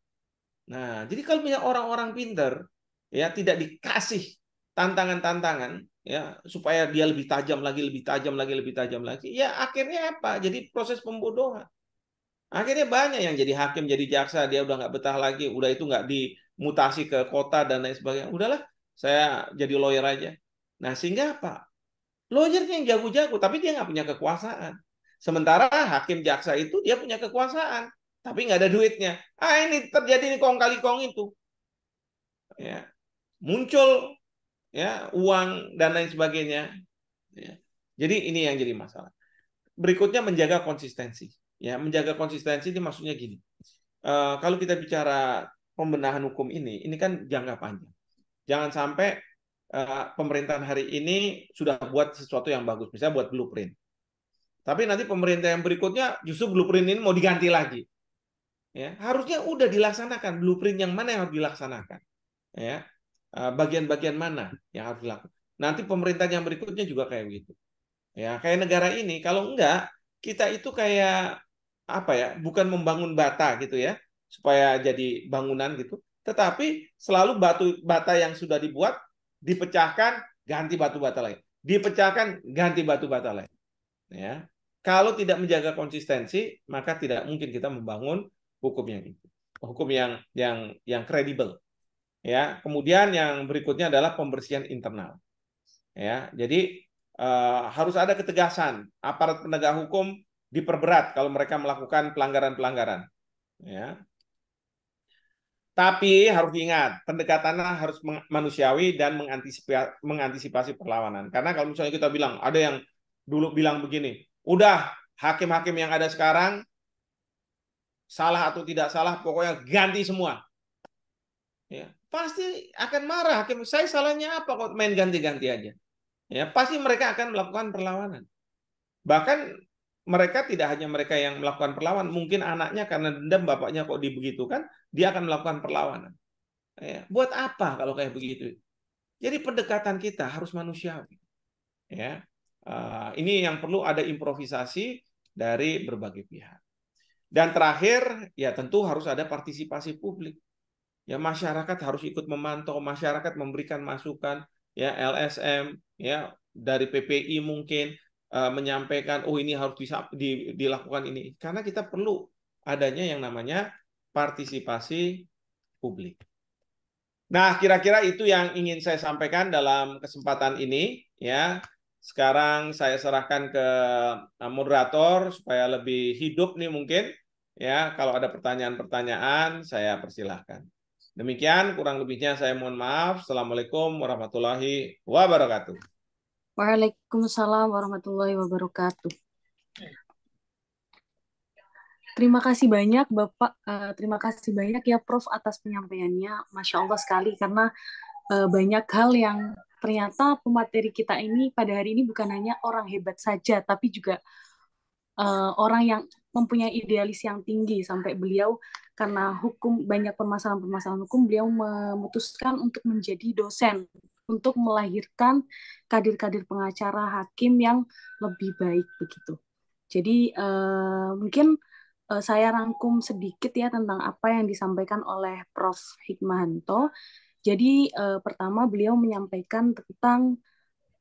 Nah, jadi kalau punya orang-orang pinter ya tidak dikasih tantangan-tantangan ya supaya dia lebih tajam lagi, lebih tajam lagi, lebih tajam lagi. Ya akhirnya apa? Jadi proses pembodohan. Akhirnya banyak yang jadi hakim, jadi jaksa, dia udah nggak betah lagi, udah itu nggak dimutasi ke kota dan lain sebagainya. Udahlah, saya jadi lawyer aja. Nah, sehingga apa? Lawyernya yang jago-jago, tapi dia nggak punya kekuasaan. Sementara hakim jaksa itu dia punya kekuasaan, tapi nggak ada duitnya. Ah ini terjadi ini kong kali kong itu. Ya. Muncul ya uang dan lain sebagainya. Ya. Jadi ini yang jadi masalah. Berikutnya menjaga konsistensi. Ya, menjaga konsistensi ini maksudnya gini. E, kalau kita bicara pembenahan hukum ini, ini kan jangka panjang. Jangan sampai Eh, pemerintahan hari ini sudah buat sesuatu yang bagus, misalnya buat blueprint. Tapi nanti pemerintah yang berikutnya justru blueprint ini mau diganti lagi. Ya, harusnya udah dilaksanakan blueprint yang mana yang harus dilaksanakan. Ya. Eh, bagian-bagian mana yang harus dilakukan. Nanti pemerintahan yang berikutnya juga kayak gitu. Ya, kayak negara ini kalau enggak kita itu kayak apa ya, bukan membangun bata gitu ya, supaya jadi bangunan gitu, tetapi selalu batu bata yang sudah dibuat dipecahkan ganti batu bata lain. dipecahkan ganti batu bata lain. Ya, kalau tidak menjaga konsistensi maka tidak mungkin kita membangun hukum yang itu, hukum yang yang yang kredibel. Ya, kemudian yang berikutnya adalah pembersihan internal. Ya, jadi eh, harus ada ketegasan aparat penegak hukum diperberat kalau mereka melakukan pelanggaran-pelanggaran. Ya, tapi harus diingat, pendekatannya harus manusiawi dan mengantisipasi, mengantisipasi perlawanan. Karena kalau misalnya kita bilang, ada yang dulu bilang begini, udah hakim-hakim yang ada sekarang, salah atau tidak salah, pokoknya ganti semua. Ya, pasti akan marah hakim. Saya salahnya apa kok main ganti-ganti aja? Ya, pasti mereka akan melakukan perlawanan. Bahkan mereka tidak hanya mereka yang melakukan perlawanan, mungkin anaknya karena dendam bapaknya kok dibegitukan, dia akan melakukan perlawanan. Ya, buat apa kalau kayak begitu? Jadi pendekatan kita harus manusiawi. Ya, uh, ini yang perlu ada improvisasi dari berbagai pihak. Dan terakhir, ya tentu harus ada partisipasi publik. Ya masyarakat harus ikut memantau, masyarakat memberikan masukan, ya LSM, ya dari PPI mungkin uh, menyampaikan, oh ini harus bisa di, dilakukan ini. Karena kita perlu adanya yang namanya partisipasi publik. Nah, kira-kira itu yang ingin saya sampaikan dalam kesempatan ini ya. Sekarang saya serahkan ke eh, moderator supaya lebih hidup nih mungkin ya. Kalau ada pertanyaan-pertanyaan saya persilahkan. Demikian kurang lebihnya saya mohon maaf. Assalamualaikum warahmatullahi wabarakatuh. Waalaikumsalam warahmatullahi wabarakatuh. Terima kasih banyak Bapak, uh, terima kasih banyak ya Prof atas penyampaiannya. Masya Allah sekali karena uh, banyak hal yang ternyata pemateri kita ini pada hari ini bukan hanya orang hebat saja, tapi juga uh, orang yang mempunyai idealis yang tinggi sampai beliau karena hukum banyak permasalahan-permasalahan hukum beliau memutuskan untuk menjadi dosen untuk melahirkan kadir-kadir pengacara hakim yang lebih baik begitu. Jadi uh, mungkin uh, saya rangkum sedikit ya tentang apa yang disampaikan oleh Prof. Hikmahanto. Jadi uh, pertama beliau menyampaikan tentang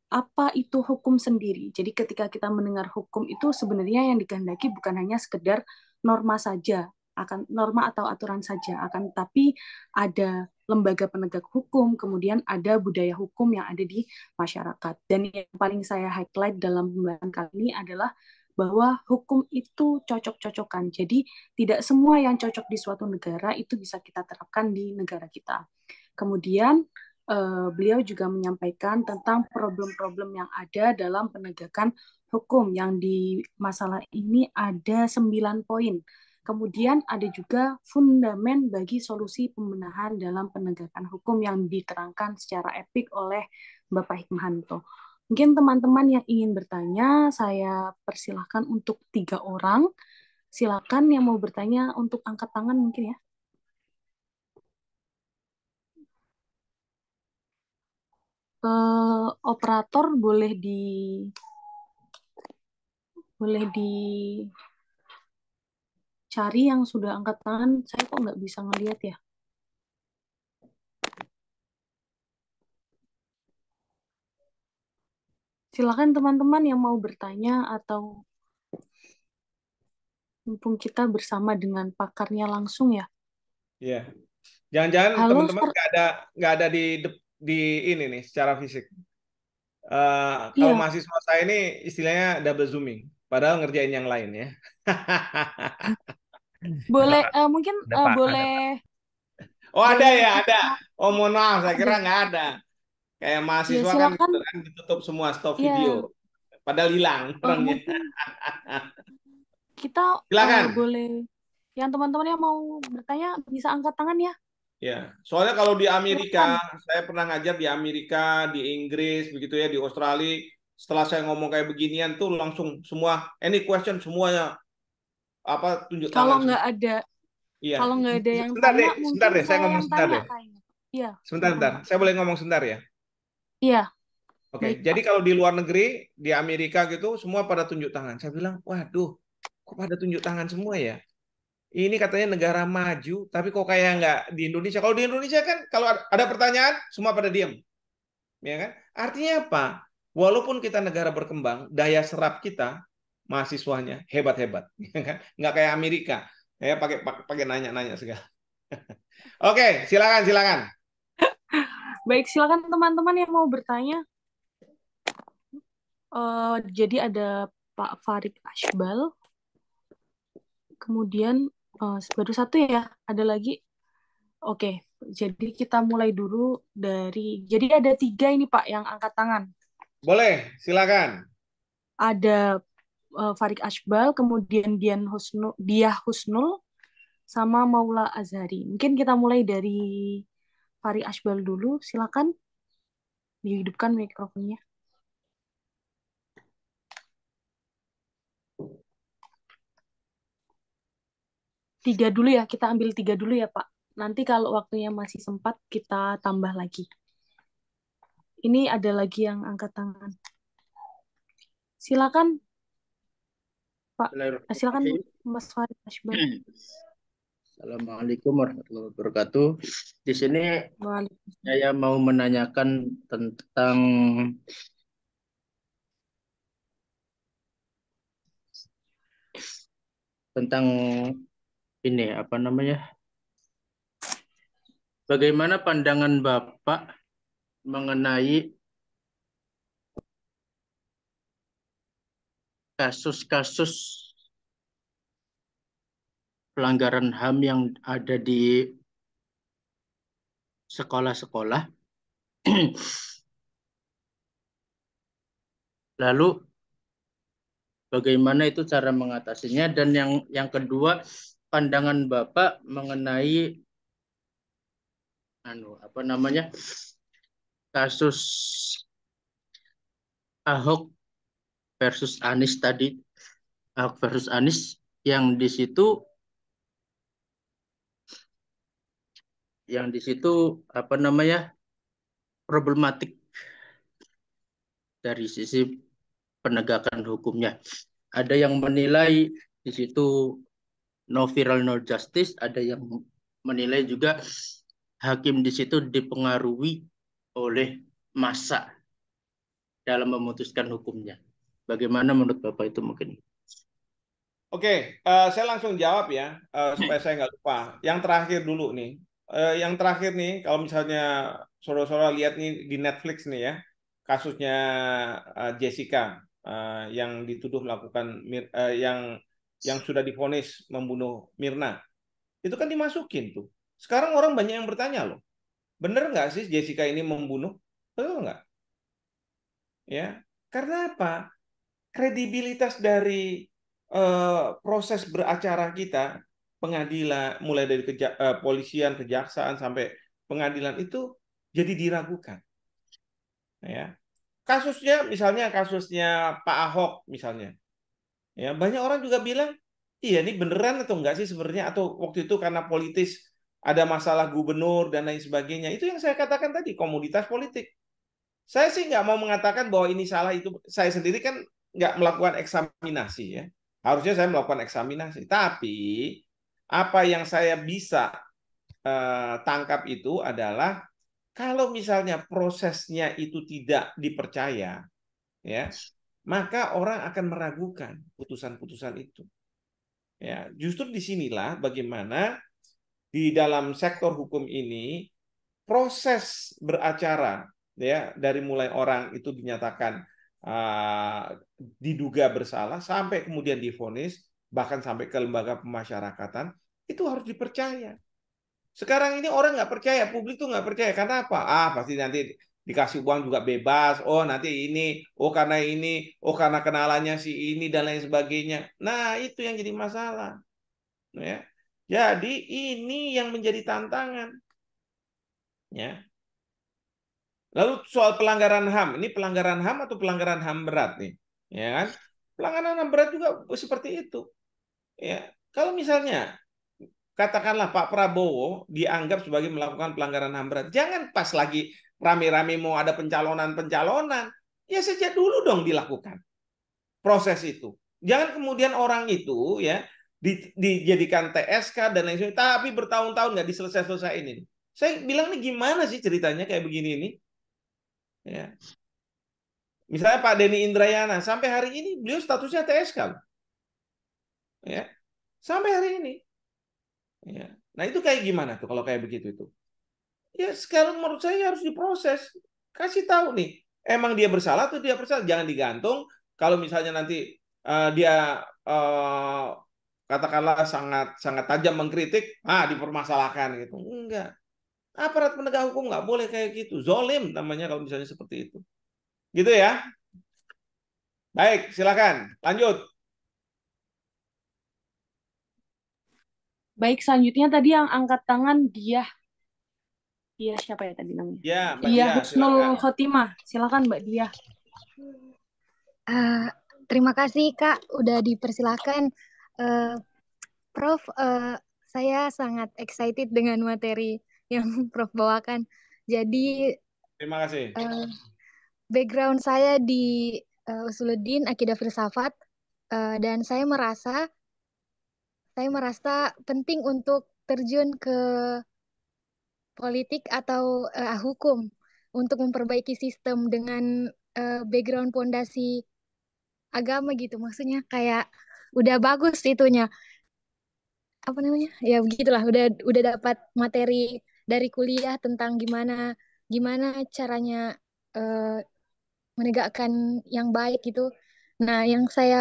apa itu hukum sendiri. Jadi ketika kita mendengar hukum itu sebenarnya yang dikehendaki bukan hanya sekedar norma saja, akan norma atau aturan saja, akan tapi ada lembaga penegak hukum, kemudian ada budaya hukum yang ada di masyarakat. Dan yang paling saya highlight dalam pembahasan kali ini adalah bahwa hukum itu cocok-cocokan. Jadi tidak semua yang cocok di suatu negara itu bisa kita terapkan di negara kita. Kemudian eh, beliau juga menyampaikan tentang problem-problem yang ada dalam penegakan hukum yang di masalah ini ada sembilan poin. Kemudian ada juga fundamen bagi solusi pembenahan dalam penegakan hukum yang diterangkan secara epik oleh Bapak Hikmahanto. Mungkin teman-teman yang ingin bertanya, saya persilahkan untuk tiga orang. Silakan yang mau bertanya untuk angkat tangan mungkin ya. ke eh, operator boleh di boleh dicari yang sudah angkat tangan. Saya kok nggak bisa ngelihat ya. Silakan teman-teman yang mau bertanya atau mumpung kita bersama dengan pakarnya langsung ya. Iya. Jangan-jangan teman-teman nggak ada nggak ada di di ini nih secara fisik. Uh, kalau yeah. mahasiswa saya ini istilahnya double zooming, padahal ngerjain yang lain ya. boleh uh, mungkin uh, boleh. Oh ada ya ada. Oh mohon maaf saya kira nggak ada. Kayak mahasiswa ya, kan, kan ditutup semua stop ya. video. Padahal hilang orangnya. Oh, gitu. Kita eh, Silakan. Uh, boleh. Yang teman-teman yang mau bertanya bisa angkat tangan ya. Ya, soalnya kalau di Amerika, Bukan. saya pernah ngajar di Amerika, di Inggris, begitu ya, di Australia. Setelah saya ngomong kayak beginian tuh langsung semua any question semuanya apa tunjuk kalau nggak ada iya. kalau nggak ada yang sebentar tanya, deh sebentar deh saya ngomong gitu. sebentar deh iya sebentar sebentar saya boleh ngomong sebentar ya Iya. Oke, okay. jadi kalau di luar negeri, di Amerika gitu, semua pada tunjuk tangan. Saya bilang, waduh, kok pada tunjuk tangan semua ya? Ini katanya negara maju, tapi kok kayak nggak di Indonesia. Kalau di Indonesia kan, kalau ada pertanyaan, semua pada diem. Ya kan? Artinya apa? Walaupun kita negara berkembang, daya serap kita, mahasiswanya hebat-hebat. Ya kan? Nggak kayak Amerika. Ya, pakai pakai nanya-nanya segala. Oke, silakan, silakan. Baik, silakan teman-teman yang mau bertanya. Uh, jadi ada Pak Farid Ashbal, Kemudian uh, baru satu ya, ada lagi. Oke, okay, jadi kita mulai dulu dari. Jadi ada tiga ini Pak yang angkat tangan. Boleh, silakan. Ada uh, Farid Ashbal, kemudian Dian Husnul, Diah Husnul, sama Maula Azhari. Mungkin kita mulai dari Fahri Ashbal dulu. Silakan dihidupkan mikrofonnya. Tiga dulu ya, kita ambil tiga dulu ya Pak. Nanti kalau waktunya masih sempat, kita tambah lagi. Ini ada lagi yang angkat tangan. Silakan Pak, eh, silakan Mas Farid Ashbal. Assalamualaikum warahmatullahi wabarakatuh. Di sini saya mau menanyakan tentang tentang ini apa namanya? Bagaimana pandangan Bapak mengenai kasus-kasus pelanggaran HAM yang ada di sekolah-sekolah. Lalu bagaimana itu cara mengatasinya dan yang yang kedua pandangan Bapak mengenai anu apa namanya kasus Ahok versus Anies tadi Ahok versus Anies yang di situ yang di situ apa namanya problematik dari sisi penegakan hukumnya. Ada yang menilai di situ no viral no justice, ada yang menilai juga hakim di situ dipengaruhi oleh masa dalam memutuskan hukumnya. Bagaimana menurut Bapak itu mungkin? Oke, okay, uh, eh, saya langsung jawab ya, uh, supaya saya nggak lupa. Yang terakhir dulu nih, uh, yang terakhir nih, kalau misalnya saudara-saudara lihat nih di Netflix nih ya, kasusnya uh, Jessica uh, yang dituduh melakukan mir yang yang sudah difonis membunuh Mirna, itu kan dimasukin tuh. Sekarang orang banyak yang bertanya loh, bener nggak sih Jessica ini membunuh? Betul nggak? Ya, karena apa? Kredibilitas dari uh, proses beracara kita pengadilan mulai dari keja, eh, polisian, kejaksaan sampai pengadilan itu jadi diragukan. Ya. Kasusnya misalnya kasusnya Pak Ahok misalnya. Ya, banyak orang juga bilang, "Iya, ini beneran atau enggak sih sebenarnya atau waktu itu karena politis ada masalah gubernur dan lain sebagainya." Itu yang saya katakan tadi, komoditas politik. Saya sih nggak mau mengatakan bahwa ini salah itu. Saya sendiri kan nggak melakukan eksaminasi ya. Harusnya saya melakukan eksaminasi. Tapi apa yang saya bisa eh, tangkap itu adalah kalau misalnya prosesnya itu tidak dipercaya, ya, maka orang akan meragukan putusan-putusan itu. Ya, justru disinilah bagaimana di dalam sektor hukum ini proses beracara ya dari mulai orang itu dinyatakan uh, diduga bersalah sampai kemudian difonis bahkan sampai ke lembaga pemasyarakatan, itu harus dipercaya. Sekarang ini orang nggak percaya, publik tuh nggak percaya. Karena apa? Ah, pasti nanti dikasih uang juga bebas. Oh, nanti ini. Oh, karena ini. Oh, karena kenalannya si ini dan lain sebagainya. Nah, itu yang jadi masalah. Ya. Jadi ini yang menjadi tantangan. Ya. Lalu soal pelanggaran HAM, ini pelanggaran HAM atau pelanggaran HAM berat nih, ya kan? Pelanggaran HAM berat juga seperti itu. Ya, kalau misalnya katakanlah Pak Prabowo dianggap sebagai melakukan pelanggaran HAM berat, jangan pas lagi rame-rame mau ada pencalonan-pencalonan, ya sejak dulu dong dilakukan proses itu. Jangan kemudian orang itu ya dijadikan TSK dan lain sebagainya, tapi bertahun-tahun nggak diselesai selesai ini. Saya bilang nih gimana sih ceritanya kayak begini ini? Ya. Misalnya Pak Denny Indrayana, sampai hari ini beliau statusnya TSK. Loh ya sampai hari ini ya nah itu kayak gimana tuh kalau kayak begitu itu ya sekarang menurut saya harus diproses kasih tahu nih emang dia bersalah atau dia bersalah jangan digantung kalau misalnya nanti uh, dia uh, katakanlah sangat sangat tajam mengkritik ah dipermasalahkan gitu enggak aparat penegak hukum nggak boleh kayak gitu zolim namanya kalau misalnya seperti itu gitu ya baik silakan lanjut Baik, selanjutnya tadi yang angkat tangan dia. Dia siapa ya tadi namanya? Ya, Mbak Dia Husnul Khotimah. Silakan Mbak Dia. Uh, eh, terima kasih Kak udah dipersilakan. Uh, eh, Prof, uh, saya sangat excited dengan materi yang Prof bawakan. Jadi Terima kasih. Uh, background saya di uh, Usuluddin Akidah Filsafat uh, dan saya merasa saya merasa penting untuk terjun ke politik atau uh, hukum untuk memperbaiki sistem dengan uh, background pondasi agama gitu maksudnya kayak udah bagus itunya apa namanya ya begitulah udah udah dapat materi dari kuliah tentang gimana gimana caranya uh, menegakkan yang baik gitu nah yang saya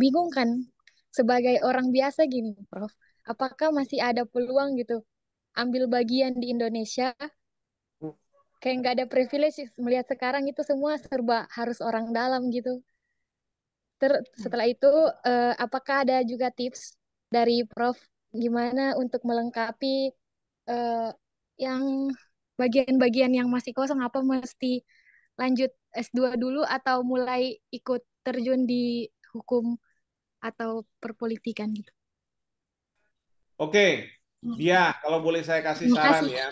bingung kan sebagai orang biasa gini, Prof, apakah masih ada peluang gitu ambil bagian di Indonesia? Hmm. Kayak nggak ada privilege melihat sekarang itu semua serba harus orang dalam gitu. Ter setelah hmm. itu, eh, apakah ada juga tips dari Prof gimana untuk melengkapi eh, yang bagian-bagian yang masih kosong? Apa mesti lanjut S2 dulu atau mulai ikut terjun di hukum atau perpolitikan gitu. Oke, hmm. dia kalau boleh saya kasih terima saran kasih. ya.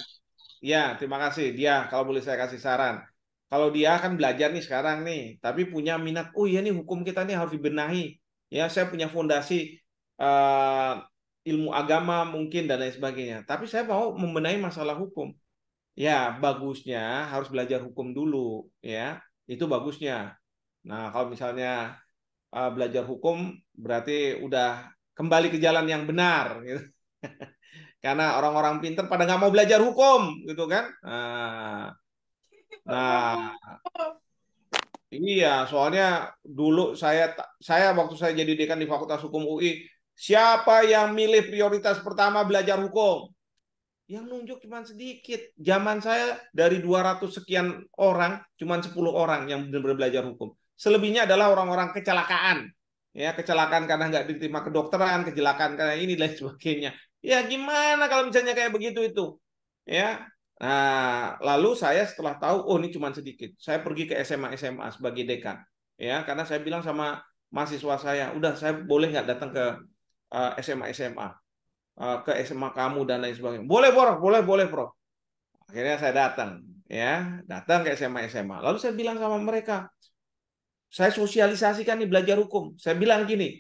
Ya, terima kasih. Dia kalau boleh saya kasih saran. Kalau dia akan belajar nih sekarang nih, tapi punya minat, oh iya nih hukum kita nih harus dibenahi. Ya, saya punya fondasi uh, ilmu agama mungkin dan lain sebagainya. Tapi saya mau membenahi masalah hukum. Ya, bagusnya harus belajar hukum dulu, ya. Itu bagusnya. Nah, kalau misalnya uh, belajar hukum berarti udah kembali ke jalan yang benar gitu. karena orang-orang pinter pada nggak mau belajar hukum gitu kan nah, nah iya soalnya dulu saya saya waktu saya jadi dekan di Fakultas Hukum UI siapa yang milih prioritas pertama belajar hukum yang nunjuk cuma sedikit. Zaman saya dari 200 sekian orang, cuma 10 orang yang benar-benar belajar hukum selebihnya adalah orang-orang kecelakaan ya kecelakaan karena nggak diterima kedokteran kecelakaan karena ini dan sebagainya ya gimana kalau misalnya kayak begitu itu ya nah lalu saya setelah tahu oh ini cuma sedikit saya pergi ke SMA SMA sebagai dekan ya karena saya bilang sama mahasiswa saya udah saya boleh nggak datang ke eh, SMA SMA eh, ke SMA kamu dan lain sebagainya boleh bro boleh boleh bro akhirnya saya datang ya datang ke SMA SMA lalu saya bilang sama mereka saya sosialisasikan nih belajar hukum. Saya bilang gini,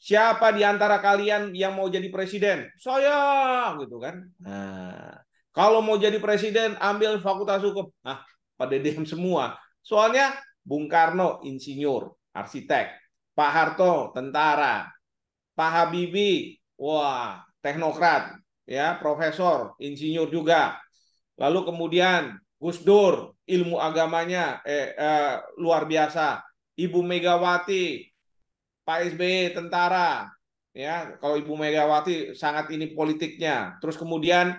siapa di antara kalian yang mau jadi presiden? Saya, gitu kan. Nah, kalau mau jadi presiden, ambil fakultas hukum. Nah, pada DM semua. Soalnya Bung Karno insinyur, arsitek. Pak Harto tentara. Pak Habibie, wah, teknokrat, ya, profesor, insinyur juga. Lalu kemudian Gus Dur, ilmu agamanya eh, eh, luar biasa. Ibu Megawati, Pak SBY e, tentara, ya kalau Ibu Megawati sangat ini politiknya. Terus kemudian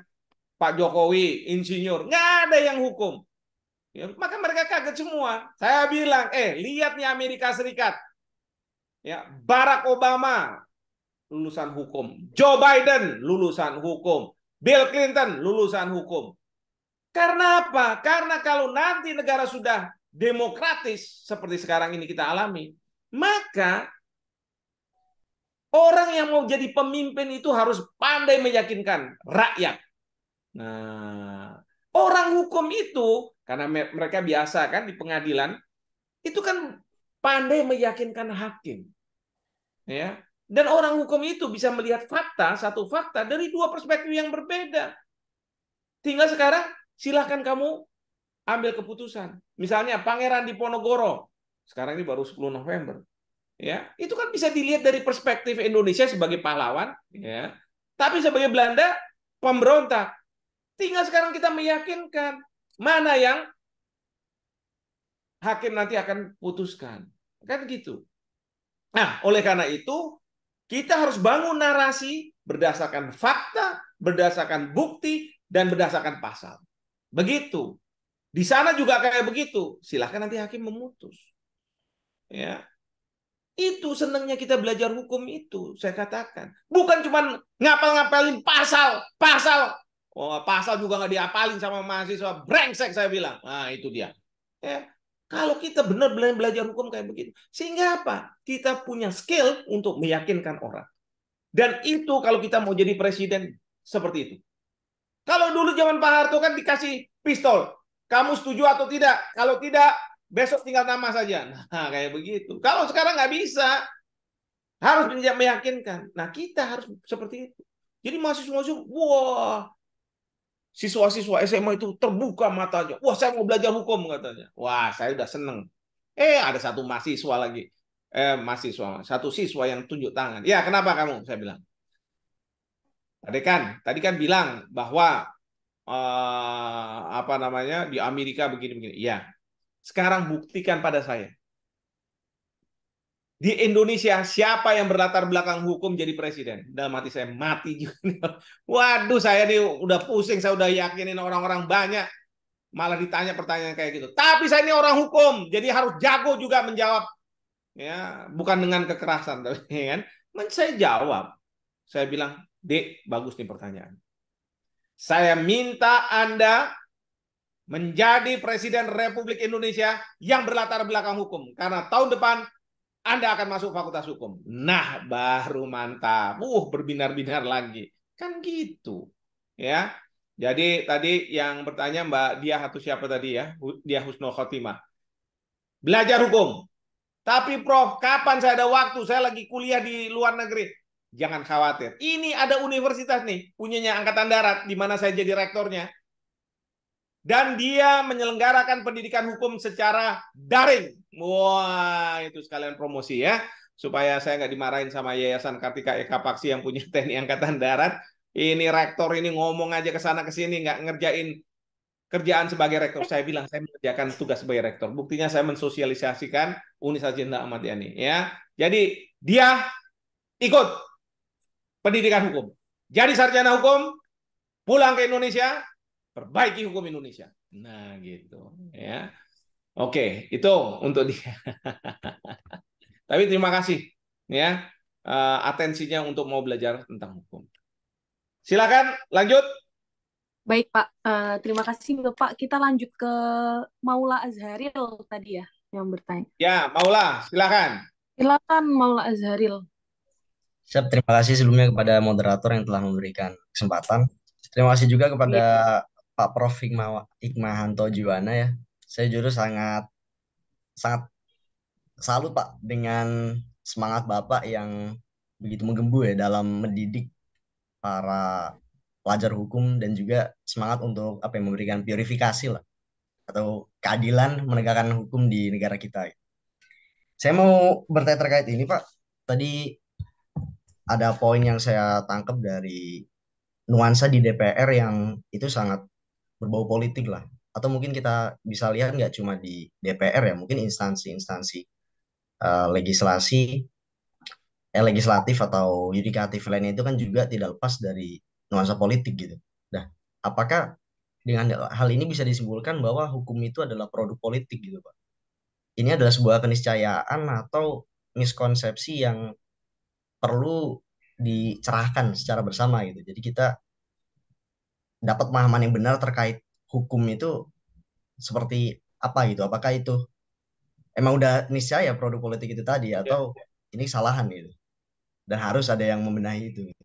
Pak Jokowi insinyur, nggak ada yang hukum. Ya, maka mereka kaget semua. Saya bilang, eh lihat nih Amerika Serikat, ya Barack Obama lulusan hukum, Joe Biden lulusan hukum, Bill Clinton lulusan hukum. Karena apa? Karena kalau nanti negara sudah demokratis seperti sekarang ini kita alami, maka orang yang mau jadi pemimpin itu harus pandai meyakinkan rakyat. Nah, orang hukum itu karena mereka biasa kan di pengadilan itu kan pandai meyakinkan hakim. Ya. Dan orang hukum itu bisa melihat fakta, satu fakta dari dua perspektif yang berbeda. Tinggal sekarang silahkan kamu ambil keputusan. Misalnya Pangeran Diponegoro, sekarang ini baru 10 November. Ya, itu kan bisa dilihat dari perspektif Indonesia sebagai pahlawan, ya. Tapi sebagai Belanda pemberontak. Tinggal sekarang kita meyakinkan mana yang hakim nanti akan putuskan. Kan gitu. Nah, oleh karena itu kita harus bangun narasi berdasarkan fakta, berdasarkan bukti dan berdasarkan pasal. Begitu. Di sana juga kayak begitu. Silahkan nanti hakim memutus. Ya. Itu senangnya kita belajar hukum itu, saya katakan. Bukan cuma ngapal-ngapalin pasal, pasal. Oh, pasal juga nggak diapalin sama mahasiswa. Brengsek saya bilang. Nah, itu dia. Ya. Kalau kita benar-benar belajar hukum kayak begitu. Sehingga apa? Kita punya skill untuk meyakinkan orang. Dan itu kalau kita mau jadi presiden seperti itu. Kalau dulu zaman Pak Harto kan dikasih pistol. Kamu setuju atau tidak? Kalau tidak, besok tinggal nama saja. Nah, kayak begitu. Kalau sekarang nggak bisa. Harus meyakinkan. Nah, kita harus seperti itu. Jadi mahasiswa-mahasiswa, wah, siswa-siswa SMA itu terbuka matanya. Wah, saya mau belajar hukum katanya. Wah, saya udah seneng. Eh, ada satu mahasiswa lagi. Eh, mahasiswa, satu siswa yang tunjuk tangan. Ya, kenapa kamu? Saya bilang. Rekan, tadi kan bilang bahwa uh, apa namanya di Amerika begini-begini. Ya, sekarang buktikan pada saya. Di Indonesia siapa yang berlatar belakang hukum jadi presiden? Dalam hati saya mati juga. Waduh, saya ini udah pusing, saya udah yakinin orang-orang banyak malah ditanya pertanyaan kayak gitu. Tapi saya ini orang hukum, jadi harus jago juga menjawab. Ya, bukan dengan kekerasan tapi ya kan. saya jawab. Saya bilang, Dek, bagus nih pertanyaan. Saya minta Anda menjadi Presiden Republik Indonesia yang berlatar belakang hukum. Karena tahun depan Anda akan masuk Fakultas Hukum. Nah, baru mantap. Uh, berbinar-binar lagi. Kan gitu. Ya. Jadi tadi yang bertanya Mbak Dia atau siapa tadi ya? Dia Husno Khotimah. Belajar hukum. Tapi Prof, kapan saya ada waktu? Saya lagi kuliah di luar negeri. Jangan khawatir. Ini ada universitas nih, punyanya Angkatan Darat, di mana saya jadi rektornya. Dan dia menyelenggarakan pendidikan hukum secara daring. Wah, itu sekalian promosi ya. Supaya saya nggak dimarahin sama Yayasan Kartika Eka Paksi yang punya TNI Angkatan Darat. Ini rektor ini ngomong aja ke sana ke sini nggak ngerjain kerjaan sebagai rektor. Saya bilang saya mengerjakan tugas sebagai rektor. Buktinya saya mensosialisasikan Unis Jenderal Ahmad Yani ya. Jadi dia ikut pendidikan hukum. Jadi sarjana hukum, pulang ke Indonesia, perbaiki hukum Indonesia. Nah, gitu ya. Oke, itu untuk dia. Tapi terima kasih ya eh, atensinya untuk mau belajar tentang hukum. Silakan lanjut. Baik Pak, uh, terima kasih Pak. Kita lanjut ke Maula Azharil tadi ya yang bertanya. Ya, Maula, silakan. Silakan Maula Azharil. Siap, terima kasih sebelumnya kepada moderator yang telah memberikan kesempatan. Terima kasih juga kepada ya. Pak Prof. Hikmahanto Juwana ya. Saya juru sangat sangat salut Pak dengan semangat Bapak yang begitu menggembu ya dalam mendidik para pelajar hukum dan juga semangat untuk apa yang memberikan purifikasi lah atau keadilan menegakkan hukum di negara kita. Saya mau bertanya terkait ini Pak. Tadi ada poin yang saya tangkap dari nuansa di DPR yang itu sangat berbau politik lah. Atau mungkin kita bisa lihat nggak cuma di DPR ya, mungkin instansi-instansi uh, legislasi, eh, legislatif atau yudikatif lainnya itu kan juga tidak lepas dari nuansa politik gitu. Nah, apakah dengan hal ini bisa disimpulkan bahwa hukum itu adalah produk politik gitu Pak? Ini adalah sebuah keniscayaan atau miskonsepsi yang perlu dicerahkan secara bersama gitu. Jadi kita dapat pemahaman yang benar terkait hukum itu seperti apa gitu. Apakah itu emang udah niscaya produk politik itu tadi iya, atau ya. ini kesalahan gitu. Dan harus ada yang membenahi itu. Gitu.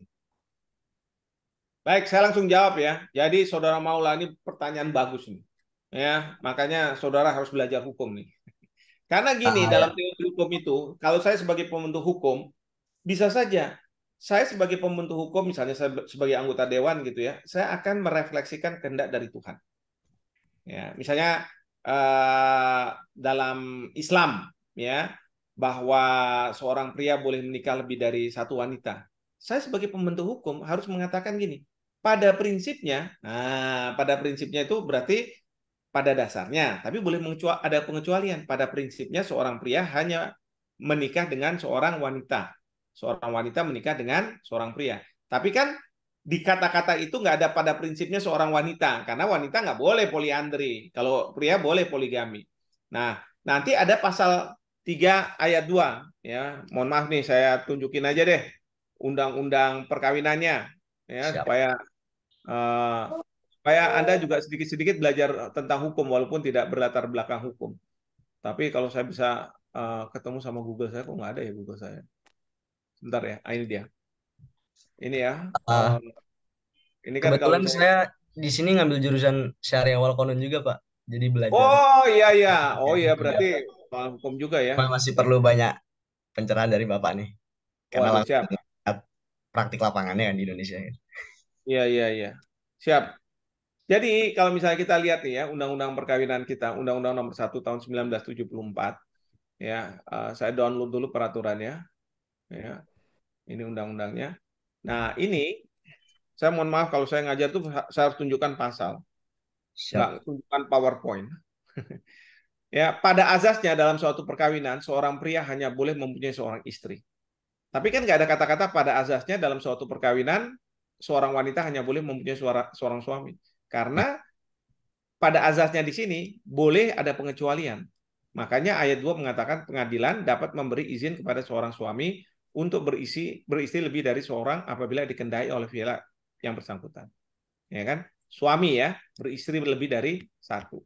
Baik, saya langsung jawab ya. Jadi saudara Maula ini pertanyaan bagus nih. Ya, makanya saudara harus belajar hukum nih. Karena gini, ah, dalam ya. teori hukum itu, kalau saya sebagai pembentuk hukum, bisa saja saya sebagai pembentuk hukum misalnya saya sebagai anggota dewan gitu ya saya akan merefleksikan kehendak dari Tuhan ya misalnya eh, dalam Islam ya bahwa seorang pria boleh menikah lebih dari satu wanita saya sebagai pembentuk hukum harus mengatakan gini pada prinsipnya nah pada prinsipnya itu berarti pada dasarnya tapi boleh ada pengecualian pada prinsipnya seorang pria hanya menikah dengan seorang wanita seorang wanita menikah dengan seorang pria. Tapi kan di kata-kata itu nggak ada pada prinsipnya seorang wanita karena wanita nggak boleh poliandri kalau pria boleh poligami nah nanti ada pasal 3 ayat 2 ya mohon maaf nih saya tunjukin aja deh undang-undang perkawinannya ya supaya uh, supaya anda juga sedikit-sedikit belajar tentang hukum walaupun tidak berlatar belakang hukum tapi kalau saya bisa uh, ketemu sama Google saya kok nggak ada ya Google saya Bentar ya, ah, ini dia. Ini ya. Uh, ini kan kebetulan kalau... saya di sini ngambil jurusan syariah wal konon juga, Pak. Jadi belajar. Oh, iya iya. Oh iya, iya. berarti paham hukum juga ya. Masih perlu banyak pencerahan dari Bapak nih. Karena oh, siap. praktik lapangannya kan di Indonesia. Iya, iya, iya. Siap. Jadi kalau misalnya kita lihat nih ya, Undang-Undang Perkawinan kita, Undang-Undang Nomor 1 Tahun 1974, ya, uh, saya download dulu peraturannya. Ya. Ini undang-undangnya. Nah, ini saya mohon maaf kalau saya ngajar tuh saya harus tunjukkan pasal. Siap. Nggak tunjukkan PowerPoint. ya, pada azasnya dalam suatu perkawinan seorang pria hanya boleh mempunyai seorang istri. Tapi kan nggak ada kata-kata pada azasnya dalam suatu perkawinan seorang wanita hanya boleh mempunyai suara, seorang suami. Karena pada azasnya di sini boleh ada pengecualian. Makanya ayat 2 mengatakan pengadilan dapat memberi izin kepada seorang suami untuk berisi berisi lebih dari seorang apabila dikendai oleh pihak yang bersangkutan. Ya kan? Suami ya, beristri lebih dari satu.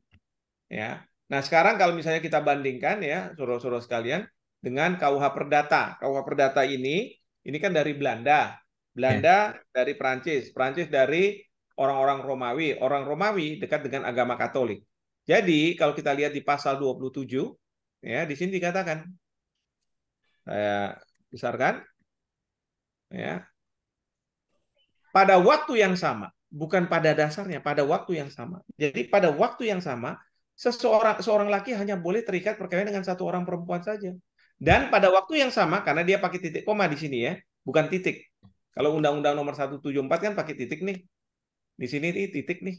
Ya. Nah, sekarang kalau misalnya kita bandingkan ya, saudara-saudara sekalian dengan KUH Perdata. KUH Perdata ini ini kan dari Belanda. Belanda ya. dari Prancis, Prancis dari orang-orang Romawi, orang Romawi dekat dengan agama Katolik. Jadi, kalau kita lihat di pasal 27 ya, di sini dikatakan eh, besarkan ya pada waktu yang sama bukan pada dasarnya pada waktu yang sama jadi pada waktu yang sama seseorang seorang laki hanya boleh terikat perkawinan dengan satu orang perempuan saja dan pada waktu yang sama karena dia pakai titik koma di sini ya bukan titik kalau undang-undang nomor 174 kan pakai titik nih di sini titik nih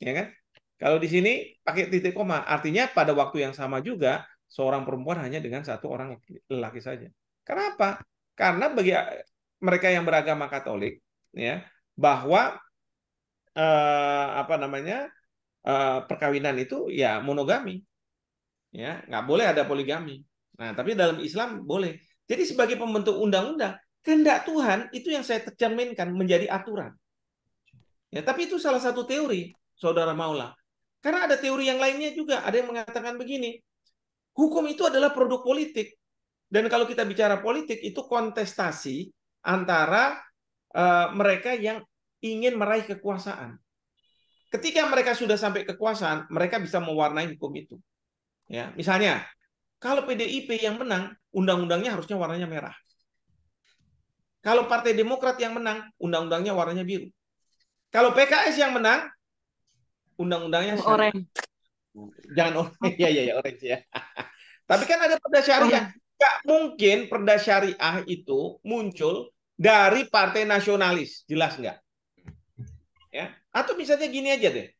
ya kan kalau di sini pakai titik koma artinya pada waktu yang sama juga seorang perempuan hanya dengan satu orang laki-laki saja Kenapa? Karena bagi eh, mereka yang beragama Katolik, ya bahwa eh, apa namanya eh, perkawinan itu ya monogami, ya nggak boleh ada poligami. Nah, tapi dalam Islam boleh. Jadi sebagai pembentuk undang-undang, kehendak Tuhan itu yang saya tercerminkan menjadi aturan. Ya, tapi itu salah satu teori, saudara Maula. Karena ada teori yang lainnya juga, ada yang mengatakan begini, hukum itu adalah produk politik. Dan kalau kita bicara politik itu kontestasi antara uh, mereka yang ingin meraih kekuasaan. Ketika mereka sudah sampai kekuasaan, mereka bisa mewarnai hukum itu. Ya, misalnya kalau PDIP yang menang, undang-undangnya harusnya warnanya merah. Kalau Partai Demokrat yang menang, undang-undangnya warnanya biru. Kalau PKS yang menang, undang-undangnya oranye. Jangan oranye, ya ya ya oranye ya. Tapi kan ada perda syariah. Gak mungkin perda syariah itu muncul dari partai nasionalis, jelas nggak? Ya, atau misalnya gini aja deh,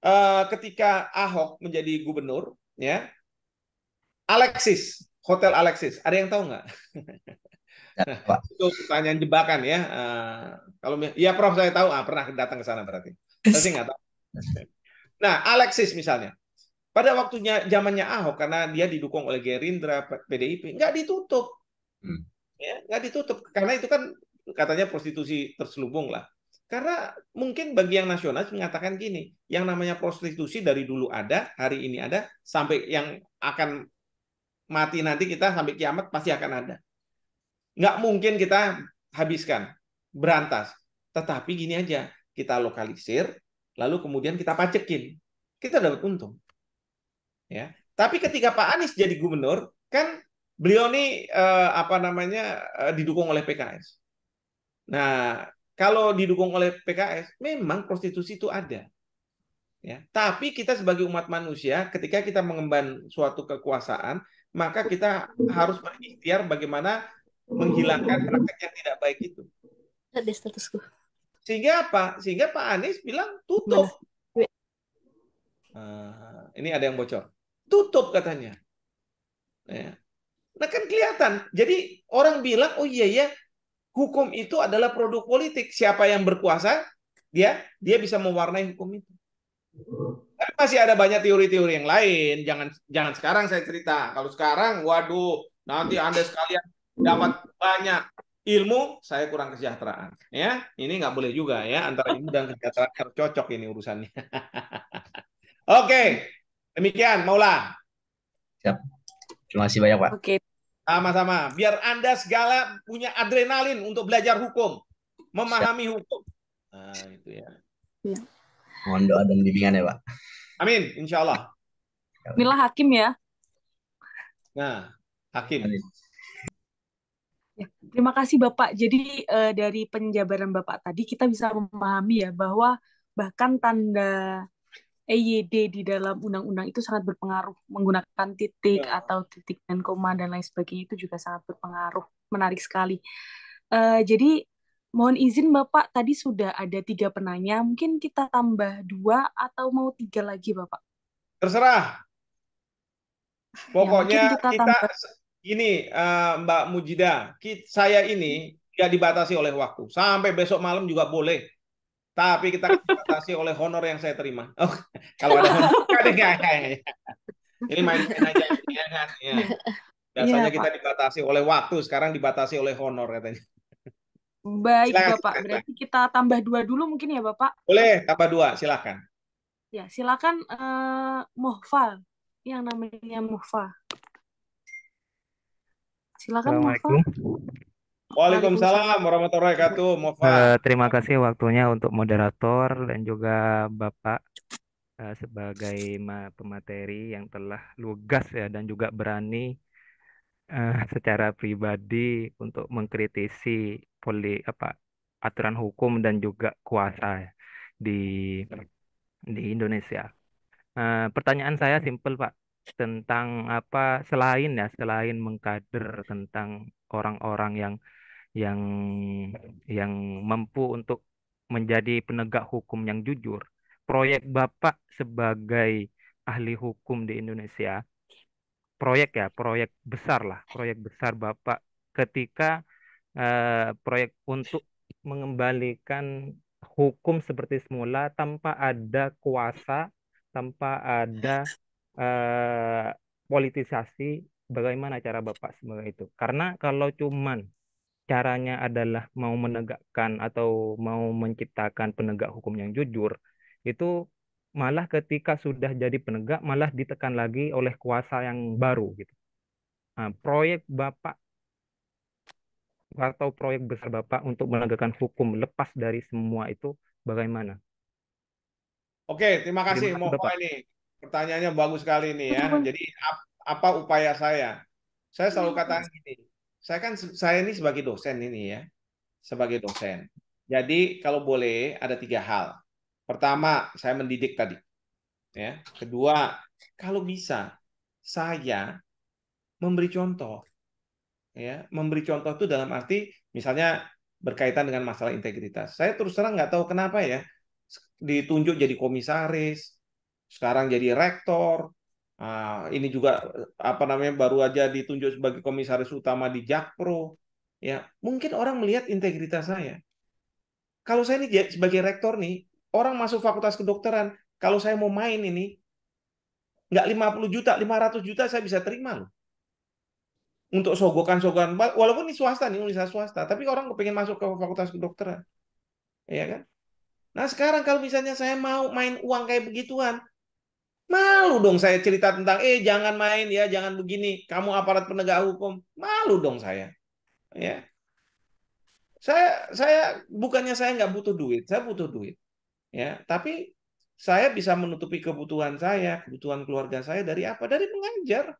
e, ketika Ahok menjadi gubernur, ya, Alexis, hotel Alexis, ada yang tahu nggak? Nah, itu pertanyaan jebakan ya. E, kalau ya Prof saya tahu, ah, pernah datang ke sana berarti. Saya nggak tahu. Nah Alexis misalnya, pada waktunya zamannya Ahok karena dia didukung oleh Gerindra, PDIP, nggak ditutup. Hmm. Ya, nggak ditutup karena itu kan katanya prostitusi terselubung lah. Karena mungkin bagi yang nasionalis mengatakan gini, yang namanya prostitusi dari dulu ada, hari ini ada, sampai yang akan mati nanti kita sampai kiamat pasti akan ada. Nggak mungkin kita habiskan, berantas. Tetapi gini aja, kita lokalisir, lalu kemudian kita pacekin. Kita dapat untung ya tapi ketika Pak Anies jadi gubernur kan beliau ini eh, apa namanya eh, didukung oleh PKS nah kalau didukung oleh PKS memang prostitusi itu ada ya tapi kita sebagai umat manusia ketika kita mengemban suatu kekuasaan maka kita harus berikhtiar bagaimana menghilangkan praktek yang tidak baik itu ada statusku sehingga apa sehingga Pak Anies bilang tutup uh, ini ada yang bocor Tutup katanya. Ya. Nah kan kelihatan. Jadi orang bilang, oh iya ya, hukum itu adalah produk politik. Siapa yang berkuasa, dia dia bisa mewarnai hukum itu. Tapi kan masih ada banyak teori-teori yang lain. Jangan jangan sekarang saya cerita. Kalau sekarang, waduh, nanti anda sekalian dapat banyak ilmu, saya kurang kesejahteraan. Ya, ini nggak boleh juga ya antara ilmu dan kesejahteraan cocok ini urusannya. Oke, okay. Demikian, Maula. Siap. Terima kasih banyak, Pak. Oke. Sama-sama. Biar Anda segala punya adrenalin untuk belajar hukum, memahami Siap. hukum. Nah, itu ya. Ya. Mohon doa dan bimbingan ya, Pak. Amin, insya Allah. Inilah Hakim ya. Nah, Hakim. Amin. Ya, terima kasih Bapak. Jadi eh, dari penjabaran Bapak tadi kita bisa memahami ya bahwa bahkan tanda EYD di dalam undang-undang itu sangat berpengaruh menggunakan titik ya. atau titik dan koma dan lain sebagainya itu juga sangat berpengaruh menarik sekali uh, jadi mohon izin bapak tadi sudah ada tiga penanya mungkin kita tambah dua atau mau tiga lagi bapak terserah ya, pokoknya ya, kita, kita tambah. ini uh, Mbak Mujida kita, saya ini hmm. tidak dibatasi oleh waktu sampai besok malam juga boleh tapi kita dibatasi oleh honor yang saya terima. Oh, kalau ada honor, Ini main aja, ya kan? Ya. Biasanya ya, kita dibatasi oleh waktu, sekarang dibatasi oleh honor katanya. Baik silakan, Bapak, silakan. berarti kita tambah dua dulu mungkin ya Bapak? Boleh, tambah dua, silakan. Ya, silakan uh, eh, Mohfa, yang namanya Mohfa. Silakan Mohfa. Waalaikumsalam warahmatullahi wabarakatuh. Uh, terima kasih waktunya untuk moderator dan juga Bapak eh, sebagai pemateri yang telah lugas ya dan juga berani eh, secara pribadi untuk mengkritisi poli apa aturan hukum dan juga kuasa di di Indonesia. pertanyaan saya simpel Pak tentang apa selain ya selain mengkader tentang orang-orang yang yang yang mampu untuk menjadi penegak hukum yang jujur. Proyek Bapak sebagai ahli hukum di Indonesia, proyek ya, proyek besar lah, proyek besar Bapak ketika uh, proyek untuk mengembalikan hukum seperti semula tanpa ada kuasa, tanpa ada uh, politisasi bagaimana cara Bapak semua itu? Karena kalau cuman caranya adalah mau menegakkan atau mau menciptakan penegak hukum yang jujur, itu malah ketika sudah jadi penegak malah ditekan lagi oleh kuasa yang baru gitu. Nah, proyek Bapak atau proyek besar Bapak untuk menegakkan hukum lepas dari semua itu bagaimana? Oke, terima kasih terima ini. Pertanyaannya bagus sekali ini ya. Jadi apa upaya saya? Saya selalu iya, katakan gini, saya kan saya ini sebagai dosen ini ya, sebagai dosen. Jadi kalau boleh ada tiga hal. Pertama, saya mendidik tadi. Ya. Kedua, kalau bisa saya memberi contoh. Ya, memberi contoh itu dalam arti misalnya berkaitan dengan masalah integritas. Saya terus terang nggak tahu kenapa ya ditunjuk jadi komisaris, sekarang jadi rektor, Uh, ini juga apa namanya baru aja ditunjuk sebagai komisaris utama di Jakpro. Ya, mungkin orang melihat integritas saya. Kalau saya ini sebagai rektor nih, orang masuk fakultas kedokteran, kalau saya mau main ini nggak 50 juta, 500 juta saya bisa terima loh. Untuk sogokan-sogokan, walaupun ini swasta nih, universitas swasta, tapi orang kepengen masuk ke fakultas kedokteran. Ya kan? Nah sekarang kalau misalnya saya mau main uang kayak begituan, Malu dong saya cerita tentang, eh jangan main ya, jangan begini, kamu aparat penegak hukum. Malu dong saya. Ya. Saya saya bukannya saya nggak butuh duit, saya butuh duit. Ya, tapi saya bisa menutupi kebutuhan saya, kebutuhan keluarga saya dari apa? Dari mengajar.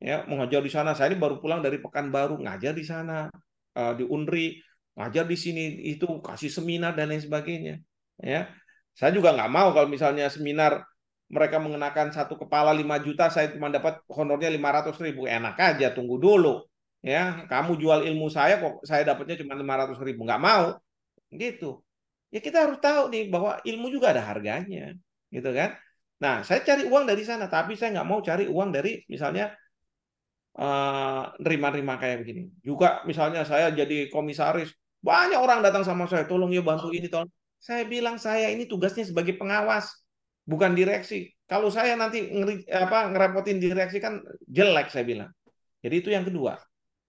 Ya, mengajar di sana. Saya ini baru pulang dari Pekanbaru, ngajar di sana, eh, di Unri, ngajar di sini itu kasih seminar dan lain sebagainya. Ya. Saya juga nggak mau kalau misalnya seminar mereka mengenakan satu kepala 5 juta, saya cuma dapat honornya 500 ribu. Enak aja, tunggu dulu. Ya, kamu jual ilmu saya kok saya dapatnya cuma 500 ribu. Nggak mau. Gitu. Ya kita harus tahu nih bahwa ilmu juga ada harganya. Gitu kan? Nah, saya cari uang dari sana, tapi saya nggak mau cari uang dari misalnya eh, nerima-nerima uh, kayak begini. Juga misalnya saya jadi komisaris, banyak orang datang sama saya, tolong ya bantu ini, tolong. Saya bilang saya ini tugasnya sebagai pengawas bukan direksi. Kalau saya nanti ngeri, apa, ngerepotin direksi kan jelek saya bilang. Jadi itu yang kedua.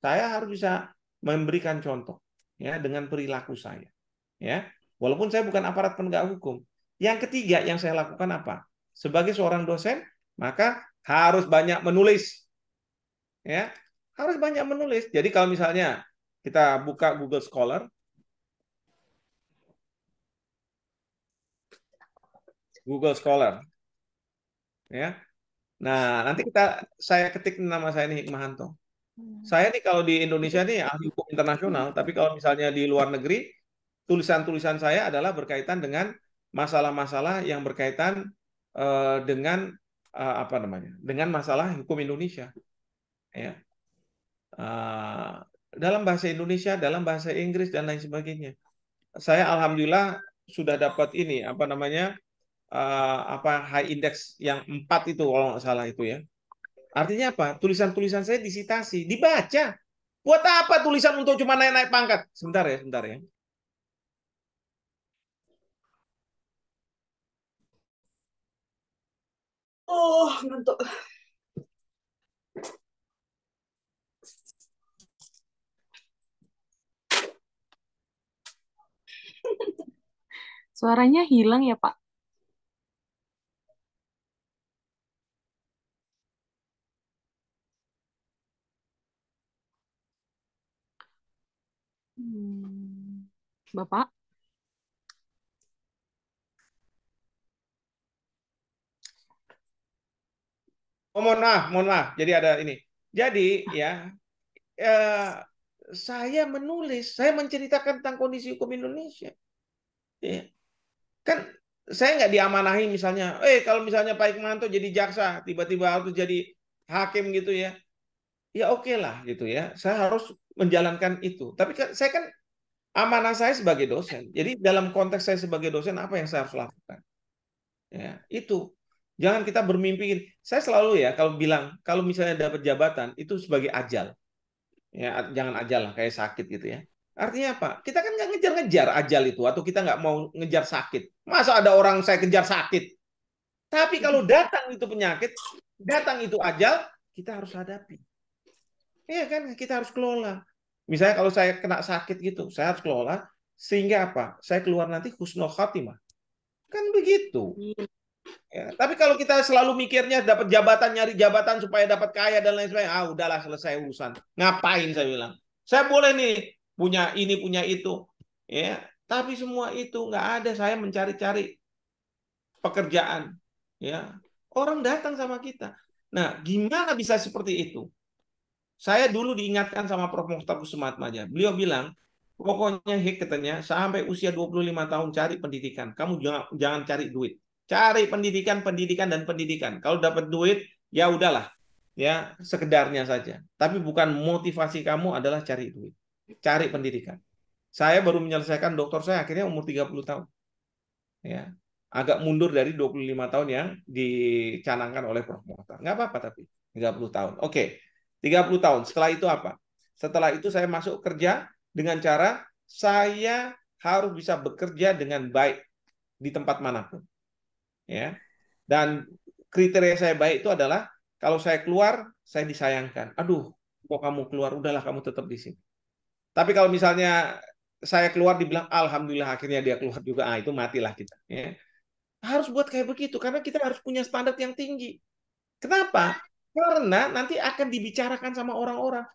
Saya harus bisa memberikan contoh ya dengan perilaku saya. Ya, walaupun saya bukan aparat penegak hukum. Yang ketiga yang saya lakukan apa? Sebagai seorang dosen, maka harus banyak menulis. Ya, harus banyak menulis. Jadi kalau misalnya kita buka Google Scholar, Google Scholar. Ya. Nah, nanti kita saya ketik nama saya ini Hikmahanto. Hmm. Saya nih kalau di Indonesia nih ahli hukum internasional, tapi kalau misalnya di luar negeri tulisan-tulisan saya adalah berkaitan dengan masalah-masalah yang berkaitan uh, dengan uh, apa namanya? Dengan masalah hukum Indonesia. Ya. Uh, dalam bahasa Indonesia, dalam bahasa Inggris dan lain sebagainya. Saya alhamdulillah sudah dapat ini apa namanya? uh, apa high index yang empat itu kalau nggak salah itu ya. Artinya apa? Tulisan-tulisan saya disitasi, dibaca. Buat apa tulisan untuk cuma naik-naik pangkat? Sebentar ya, sebentar ya. Oh, ngantuk. Suaranya hilang ya, Pak? Hmm. Bapak? Oh, mohon maaf, mohon maaf. Jadi ada ini. Jadi ya, ya saya menulis, saya menceritakan tentang kondisi hukum Indonesia. Ya. Kan saya nggak diamanahi misalnya, eh kalau misalnya Pak Hikmanto jadi jaksa, tiba-tiba harus jadi hakim gitu ya. Ya oke okay lah gitu ya. Saya harus menjalankan itu. Tapi kan, saya kan amanah saya sebagai dosen. Jadi dalam konteks saya sebagai dosen apa yang saya harus lakukan? Ya, itu. Jangan kita bermimpi. Saya selalu ya kalau bilang kalau misalnya dapat jabatan itu sebagai ajal. Ya, jangan ajal lah kayak sakit gitu ya. Artinya apa? Kita kan nggak ngejar-ngejar ajal itu atau kita nggak mau ngejar sakit. Masa ada orang saya kejar sakit? Tapi kalau hmm. datang itu penyakit, datang itu ajal, kita harus hadapi. Iya kan kita harus kelola. Misalnya kalau saya kena sakit gitu, saya harus kelola sehingga apa? Saya keluar nanti husnul khatimah. Kan begitu. Iya. Ya, tapi kalau kita selalu mikirnya dapat jabatan, nyari jabatan supaya dapat kaya dan lain sebagainya, ah udahlah selesai urusan. Ngapain saya bilang? Saya boleh nih punya ini punya itu, ya. Tapi semua itu nggak ada saya mencari-cari pekerjaan, ya. Orang datang sama kita. Nah, gimana bisa seperti itu? Saya dulu diingatkan sama Prof. Kusumat Majah. Beliau bilang, pokoknya Hik katanya, sampai usia 25 tahun cari pendidikan. Kamu jangan, jangan cari duit. Cari pendidikan, pendidikan, dan pendidikan. Kalau dapat duit, ya udahlah. Ya, sekedarnya saja. Tapi bukan motivasi kamu adalah cari duit. Cari pendidikan. Saya baru menyelesaikan doktor saya akhirnya umur 30 tahun. Ya, agak mundur dari 25 tahun yang dicanangkan oleh Prof. Mokhtar. Nggak apa-apa tapi 30 tahun. Oke, 30 tahun. Setelah itu apa? Setelah itu saya masuk kerja dengan cara saya harus bisa bekerja dengan baik di tempat manapun. Ya. Dan kriteria saya baik itu adalah kalau saya keluar, saya disayangkan. Aduh, kok kamu keluar? Udahlah kamu tetap di sini. Tapi kalau misalnya saya keluar dibilang alhamdulillah akhirnya dia keluar juga, ah itu matilah kita. Ya. Harus buat kayak begitu karena kita harus punya standar yang tinggi. Kenapa? Karena nanti akan dibicarakan sama orang-orang.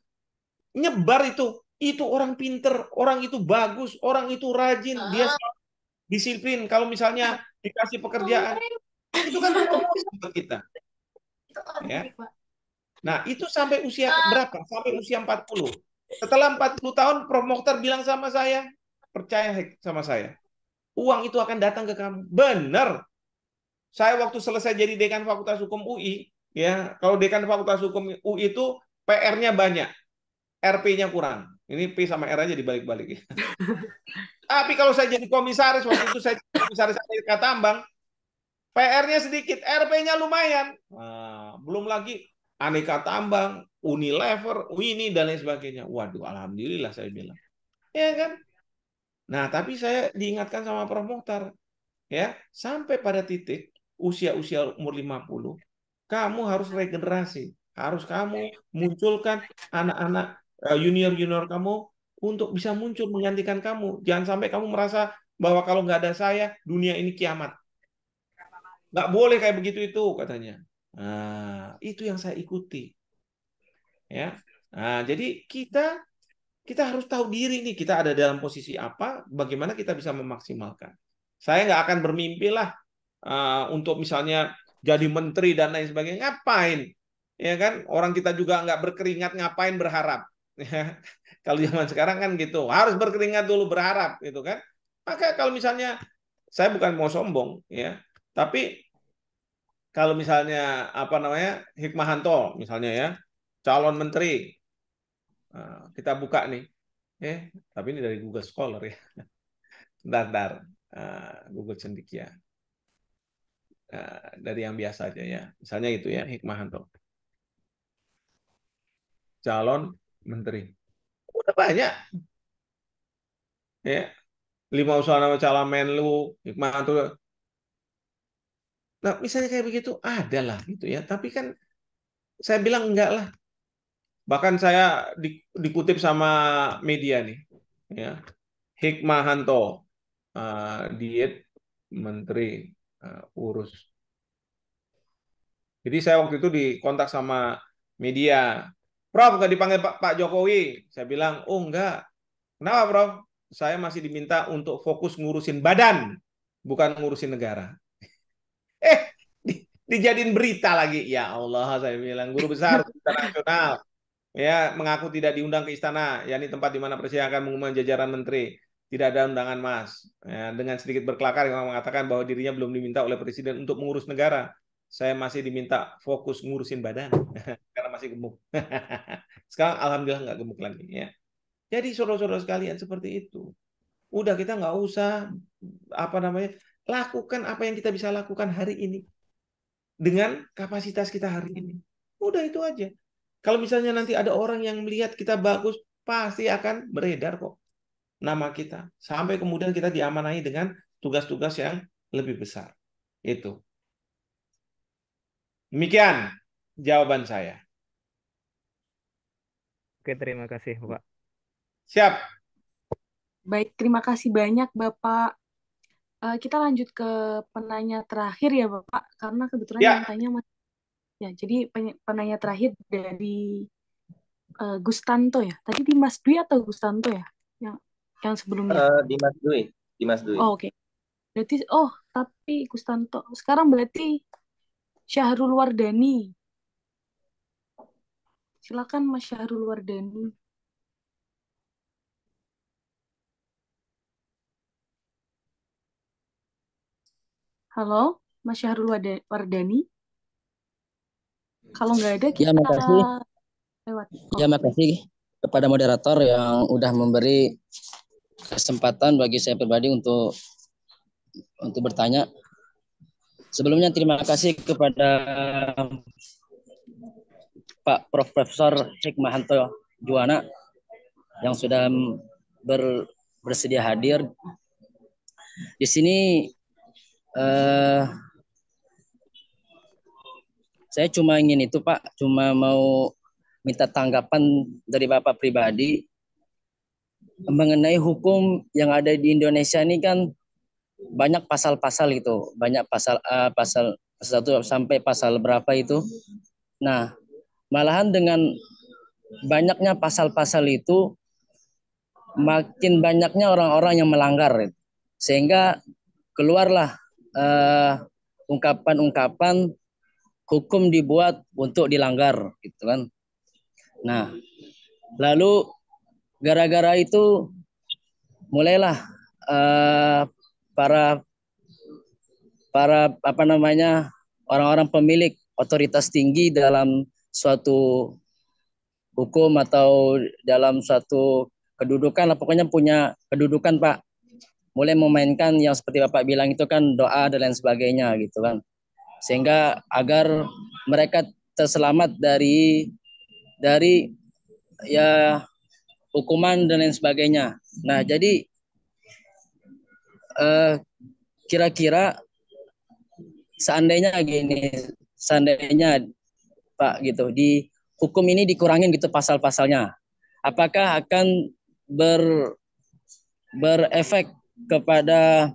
Nyebar itu. Itu orang pinter, orang itu bagus, orang itu rajin, Uh. dia ah. disiplin. Kalau misalnya dikasih pekerjaan, oh, itu kan untuk kita. Ya. Nah, itu sampai usia ah. berapa? Sampai usia 40. Setelah 40 tahun, promotor bilang sama saya, percaya sama saya, uang itu akan datang ke kamu. Benar. Saya waktu selesai jadi dekan Fakultas Hukum UI, ya kalau dekan fakultas hukum UI itu PR-nya banyak, RP-nya kurang. Ini P sama R aja dibalik-balik. Ya. Tapi kalau saya jadi komisaris, waktu itu saya jadi komisaris Amerika Tambang, PR-nya sedikit, RP-nya lumayan. Nah, belum lagi aneka tambang, Unilever, Wini, dan lain sebagainya. Waduh, alhamdulillah saya bilang. Ya kan? Nah, tapi saya diingatkan sama Prof. Mokhtar, Ya, sampai pada titik usia-usia umur 50, kamu harus regenerasi, harus kamu iya. munculkan anak-anak eh, junior-junior kamu untuk bisa muncul menggantikan kamu. Jangan sampai kamu merasa bahwa kalau nggak ada saya, dunia ini kiamat. Nggak boleh kayak begitu itu katanya. Nah, itu yang saya ikuti. Ya, nah, jadi kita kita harus tahu diri nih kita ada dalam posisi apa, bagaimana kita bisa memaksimalkan. Saya nggak akan bermimpi lah uh, untuk misalnya jadi menteri dan lain sebagainya ngapain ya kan orang kita juga nggak berkeringat ngapain berharap ya kalau zaman sekarang kan gitu harus berkeringat dulu berharap gitu kan maka kalau misalnya saya bukan mau sombong ya tapi kalau misalnya apa namanya hikmah Hikmahanto misalnya ya calon menteri nah, kita buka nih eh tapi ini dari Google Scholar ya daftar nah, Google Cendikia Eh, dari yang biasa aja ya. Misalnya itu ya, Hikmah Hikmahanto. Calon menteri. Udah banyak. Ya. Lima usaha nama calon menlu, Hikmah Hikmahanto. Nah, misalnya kayak begitu, ada lah gitu ya. Tapi kan saya bilang enggak lah. Bahkan saya di, dikutip sama media nih. Ya. Hikmahanto, uh, eh, diet menteri uh, urus. Jadi saya waktu itu dikontak sama media. Prof, nggak dipanggil Pak, Pak Jokowi? Saya bilang, oh enggak. Kenapa Prof? Saya masih diminta untuk fokus ngurusin badan, bukan ngurusin negara. eh, di, dijadiin berita lagi. Ya Allah, saya bilang, guru besar internasional. Ya, mengaku tidak diundang ke istana, yakni tempat di mana presiden akan mengumumkan jajaran menteri tidak ada undangan Mas. Ya, dengan sedikit berkelakar yang mengatakan bahwa dirinya belum diminta oleh presiden untuk mengurus negara. Saya masih diminta fokus ngurusin badan karena masih gemuk. Sekarang alhamdulillah nggak gemuk lagi ya. Jadi saudara-saudara sekalian seperti itu. Udah kita nggak usah apa namanya lakukan apa yang kita bisa lakukan hari ini dengan kapasitas kita hari ini. Udah itu aja. Kalau misalnya nanti ada orang yang melihat kita bagus, pasti akan beredar kok nama kita sampai kemudian kita diamanahi dengan tugas-tugas yang lebih besar. Itu. Demikian jawaban saya. Oke, terima kasih, Bapak. Siap. Baik, terima kasih banyak, Bapak. Eh, kita lanjut ke penanya terakhir ya, Bapak, karena kebetulan ya. yang tanya masih Ya, jadi penanya terakhir dari eh, Gustanto ya. Tadi di Mas Dwi atau Gustanto ya? Yang yang sebelumnya? Uh, Dimas Dwi. Dimas Dwi. Oh, oke. Okay. Berarti oh, tapi Kustanto. Sekarang berarti Syahrul Wardani. Silakan Mas Syahrul Wardani. Halo, Mas Syahrul Wardani. Kalau nggak ada ya, kita ya, makasih. lewat. Oh. Ya, makasih kepada moderator yang udah memberi kesempatan bagi saya pribadi untuk untuk bertanya. Sebelumnya terima kasih kepada um, Pak Prof. Profesor Hikmahanto Juwana yang sudah ber, bersedia hadir. Di sini eh, saya cuma ingin itu Pak, cuma mau minta tanggapan dari Bapak pribadi mengenai hukum yang ada di Indonesia ini kan banyak pasal-pasal gitu, banyak pasal uh, pasal satu sampai pasal berapa itu. Nah, malahan dengan banyaknya pasal-pasal itu makin banyaknya orang-orang yang melanggar sehingga keluarlah ungkapan eh, ungkapan-ungkapan hukum dibuat untuk dilanggar gitu kan. Nah, lalu gara-gara itu mulailah uh, para para apa namanya orang-orang pemilik otoritas tinggi dalam suatu hukum atau dalam suatu kedudukan lah pokoknya punya kedudukan Pak mulai memainkan yang seperti Bapak bilang itu kan doa dan lain sebagainya gitu kan sehingga agar mereka terselamat dari dari ya hukuman dan lain sebagainya. Nah, hmm. jadi eh, kira-kira uh, seandainya gini, seandainya Pak gitu di hukum ini dikurangin gitu pasal-pasalnya. Apakah akan ber berefek kepada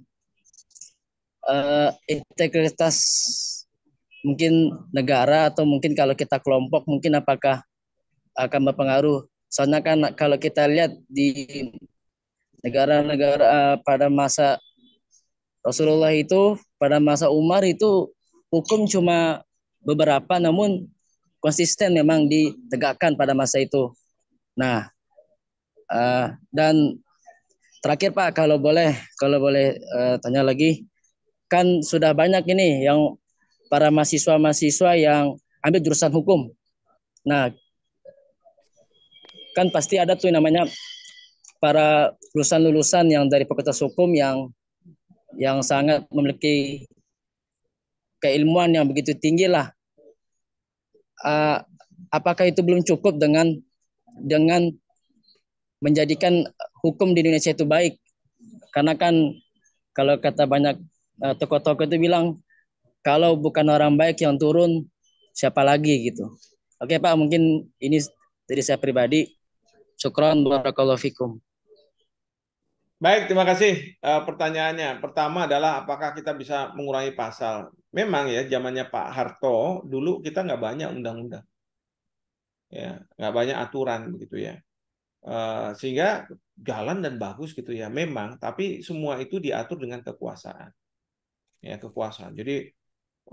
uh, integritas mungkin negara atau mungkin kalau kita kelompok mungkin apakah akan berpengaruh Soalnya kan kalau kita lihat di negara-negara uh, pada masa Rasulullah itu, pada masa Umar itu hukum cuma beberapa namun konsisten memang ditegakkan pada masa itu. Nah, uh, dan terakhir Pak kalau boleh, kalau boleh uh, tanya lagi, kan sudah banyak ini yang para mahasiswa-mahasiswa yang ambil jurusan hukum. Nah, kan pasti ada tuh namanya para lulusan-lulusan yang dari fakultas hukum yang yang sangat memiliki keilmuan yang begitu tinggi lah. Uh, apakah itu belum cukup dengan dengan menjadikan hukum di Indonesia itu baik? Karena kan kalau kata banyak uh, tokoh-tokoh itu bilang kalau bukan orang baik yang turun siapa lagi gitu. Oke Pak, mungkin ini dari saya pribadi Syukran barakallahu fikum. Baik, terima kasih uh, pertanyaannya. Pertama adalah apakah kita bisa mengurangi pasal? Memang ya, zamannya Pak Harto dulu kita nggak banyak undang-undang, ya nggak banyak aturan begitu ya. Uh, sehingga jalan dan bagus gitu ya. Memang, tapi semua itu diatur dengan kekuasaan, ya kekuasaan. Jadi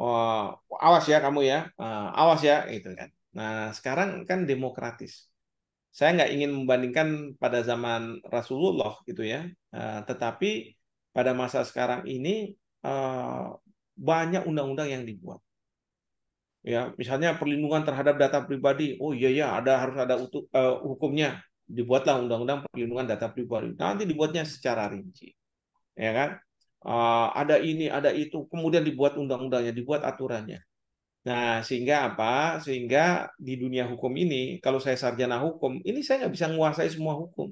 uh, awas ya kamu ya, uh, awas ya itu kan. Nah sekarang kan demokratis saya nggak ingin membandingkan pada zaman Rasulullah gitu ya, uh, tetapi pada masa sekarang ini uh, banyak undang-undang yang dibuat. Ya, misalnya perlindungan terhadap data pribadi. Oh iya ya, ada harus ada utuh, eh, uh, hukumnya. Dibuatlah undang-undang perlindungan data pribadi. Nanti dibuatnya secara rinci. Ya kan? Uh, ada ini, ada itu, kemudian dibuat undang-undangnya, dibuat aturannya. Nah, sehingga apa? Sehingga di dunia hukum ini, kalau saya sarjana hukum, ini saya nggak bisa menguasai semua hukum.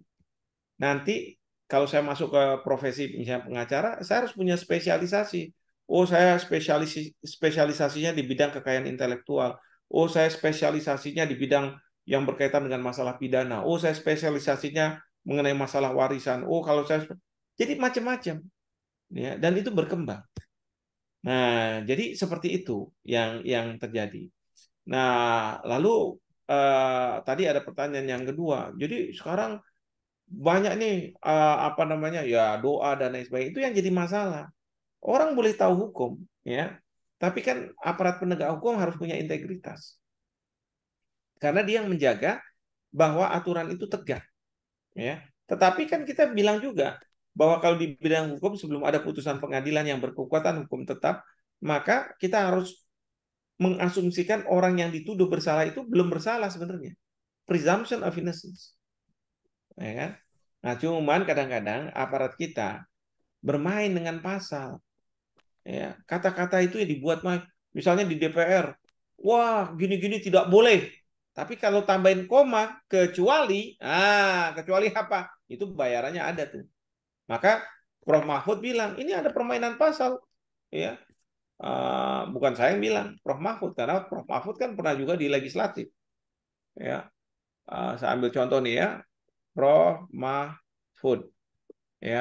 Nanti kalau saya masuk ke profesi misalnya pengacara, saya harus punya spesialisasi. Oh, saya spesialis spesialisasinya di bidang kekayaan intelektual. Oh, saya spesialisasinya di bidang yang berkaitan dengan masalah pidana. Oh, saya spesialisasinya mengenai masalah warisan. Oh, kalau saya jadi macam-macam. Ya, dan itu berkembang. Nah, jadi seperti itu yang yang terjadi. Nah, lalu eh, tadi ada pertanyaan yang kedua. Jadi sekarang banyak nih eh, apa namanya ya doa dan lain sebagainya itu yang jadi masalah. Orang boleh tahu hukum, ya, tapi kan aparat penegak hukum harus punya integritas. Karena dia yang menjaga bahwa aturan itu tegak, ya. Tetapi kan kita bilang juga bahwa kalau di bidang hukum sebelum ada putusan pengadilan yang berkekuatan hukum tetap, maka kita harus mengasumsikan orang yang dituduh bersalah itu belum bersalah sebenarnya. Presumption of innocence. Ya kan? Nah, cuman kadang-kadang aparat kita bermain dengan pasal. Ya, kata-kata itu yang dibuat misalnya di DPR, wah gini-gini tidak boleh. Tapi kalau tambahin koma kecuali, ah kecuali apa? Itu bayarannya ada tuh maka Prof Mahfud bilang ini ada permainan pasal, ya. Uh, bukan saya yang bilang, Prof Mahfud karena Prof Mahfud kan pernah juga di legislatif. Ya. Uh, saya ambil contoh nih ya. Prof Mahfud. Ya.